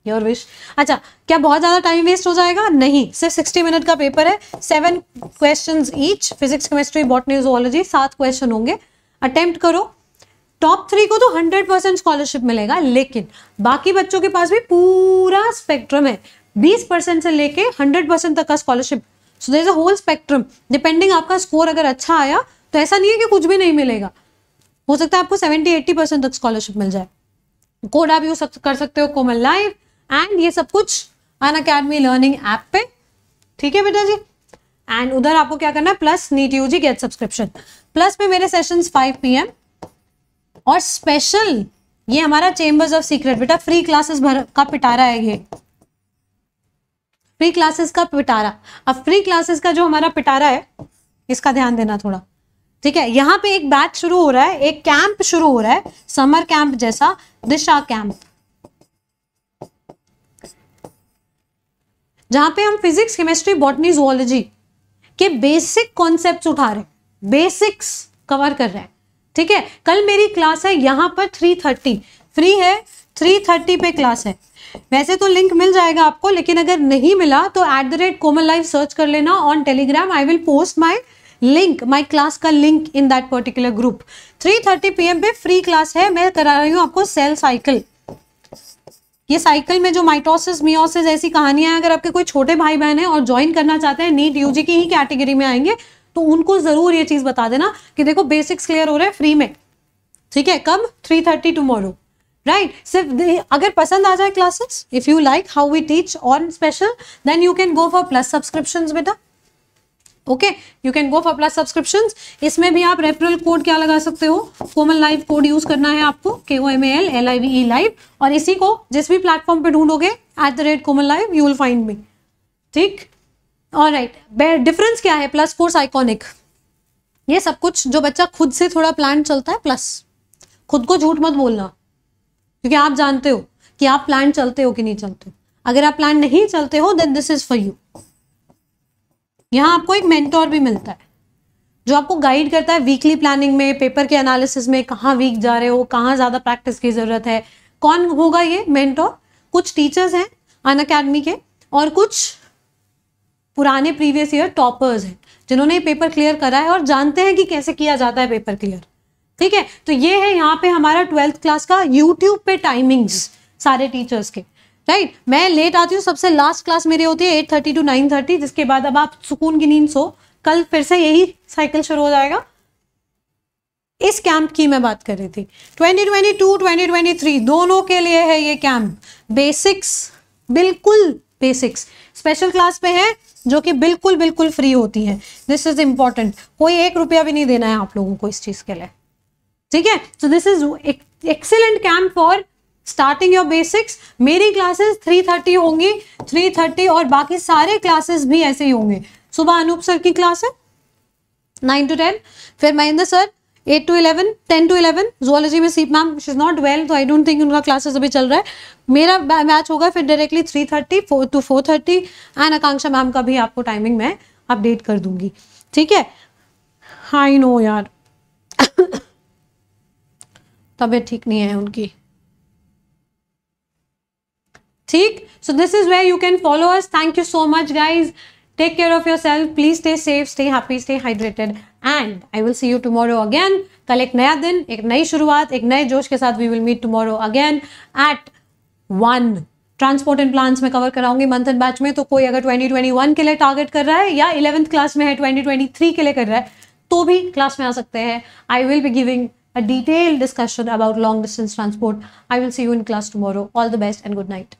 योर विश अच्छा क्या बहुत ज़्यादा टाइम वेस्ट हो जाएगा नहीं सिर्फ सिक्सटी मिनट का पेपर है seven question each physics chemistry botany zoology सात क्वेश्चन होंगे अटेम्प्ट करो टॉप थ्री को तो हंड्रेड परसेंट स्कॉलरशिप मिलेगा लेकिन बाकी बच्चों के पास भी पूरा स्पेक्ट्रम है बीस परसेंट से लेके हंड्रेड परसेंट तक का scholarship so there is a whole spectrum depending आपका स्कोर अगर अच्छा आया तो ऐसा नहीं है कि कुछ भी नहीं मिलेगा हो सकता है आपको सेवेंटी एट्टी परसेंट तक स्कॉलरशिप मिल जाए कोड आप यूज कर सकते हो कोमल लाइव एंड ये सब कुछ अन अकेडमी लर्निंग ऐप पे ठीक है बेटा जी एंड उधर आपको क्या करना है plus NEET U G get subscription plus में मेरे सेशन फाइव पी एम और स्पेशल ये हमारा चेंबर्स ऑफ सीक्रेट बेटा फ्री क्लासेस भर का पिटारा है ये फ्री क्लासेस का पिटारा अब फ्री क्लासेस का जो हमारा पिटारा है इसका ध्यान देना थोड़ा ठीक है यहाँ पे एक बैच शुरू हो रहा है एक कैंप शुरू हो रहा है समर कैंप जैसा दिशा कैंप जहां पे हम फिजिक्स केमिस्ट्री बॉटनी जोलॉजी के बेसिक कॉन्सेप्ट उठा रहे हैं बेसिक्स कवर कर रहे हैं ठीक है कल मेरी क्लास है यहां पर थ्री थर्टी फ्री है थ्री थर्टी पे क्लास है वैसे तो लिंक मिल जाएगा आपको लेकिन अगर नहीं मिला तो at the rate Komal live search कर लेना on Telegram I will post my link my class का link in that particular group three thirty P M पे फ्री क्लास है मैं करा रही हूँ आपको सेल साइकिल ये साइकिल में जो माइटोसिस मियोसिस ऐसी कहानियां अगर आपके कोई छोटे भाई बहन है और ज्वाइन करना चाहते हैं नीट यूजी की ही कैटेगरी में आएंगे तो उनको जरूर ये चीज बता देना कि देखो बेसिक्स क्लियर हो रहे हैं फ्री में ठीक है कब थ्री थर्टी टूमोरो राइट सिर्फ अगर पसंद आ जाए classes if you like how we teach on special then you can go for plus subscription बेटा okay you can go for plus subscription इसमें भी आप रेफरल कोड क्या लगा सकते हो कोमल लाइव कोड यूज करना है आपको K O M A L L I V E live और इसी को जिस भी प्लेटफॉर्म पे ढूंढोगे at the rate Komal live you will find me ठीक और राइट डिफरेंस क्या है प्लस फोर्स आइकॉनिक ये सब कुछ जो बच्चा खुद से थोड़ा प्लान चलता है प्लस खुद को झूठ मत बोलना क्योंकि आप जानते हो कि आप प्लान चलते हो कि नहीं चलते हो अगर आप प्लान नहीं चलते हो then this is for you यहाँ आपको एक मेंटोर भी मिलता है जो आपको गाइड करता है वीकली प्लानिंग में पेपर के एनालिसिस में कहाँ वीक जा रहे हो कहाँ ज़्यादा प्रैक्टिस की ज़रूरत है कौन होगा ये मेंटोर कुछ टीचर्स हैं अन अकेडमी के और कुछ पुराने प्रीवियस ईयर टॉपर्स हैं जिन्होंने पेपर क्लियर करा है और जानते हैं कि कैसे किया जाता है पेपर क्लियर ठीक है तो ये है यहाँ पे हमारा ट्वेल्थ क्लास का यूट्यूब पे टाइमिंग्स सारे टीचर्स के राइट right? मैं लेट आती हूँ सबसे लास्ट क्लास मेरी होती है eight thirty to nine thirty जिसके बाद अब आप सुकून की नींद सो कल फिर से यही साइकिल शुरू हो जाएगा इस कैंप की मैं बात कर रही थी 2022, 2023 दोनों के लिए है ये कैंप बेसिक्स बिल्कुल बेसिक्स स्पेशल क्लास पे है जो कि बिल्कुल बिल्कुल फ्री होती है दिस इज इंपॉर्टेंट कोई एक रुपया भी नहीं देना है आप लोगों को इस चीज़ के लिए ठीक है so this is excellent camp for starting your basics मेरी क्लासेस 3:30 होंगी 3:30 और बाकी सारे क्लासेस भी ऐसे ही होंगे सुबह अनूप सर की क्लास है नाइन टू टेन फिर Mahendra sir eight to eleven ten to eleven zoology में सीप ma'am she is not well तो आई डोंट थिंक उनका क्लासेस अभी चल रहा है मेरा मैच होगा फिर directly three thirty four to four thirty and Akanksha ma'am का भी आपको टाइमिंग मैं अपडेट कर दूंगी ठीक है आई नो यार तबीयत ठीक नहीं है उनकी ठीक so this is where you can follow us thank you so much guys take care of your self please stay safe stay happy stay hydrated and I will see you tomorrow again कल एक नया दिन एक नई शुरुआत एक नए जोश के साथ we will meet tomorrow again at one transport and plans में कवर कराऊंगी मंथ एंड बैच में तो कोई अगर 2021 के लिए टारगेट कर रहा है या इलेवंथ क्लास में है 2023 के लिए कर रहा है तो भी क्लास में आ सकते हैं I will be giving a detail discussion about long distance transport I will see you in class tomorrow all the best and good night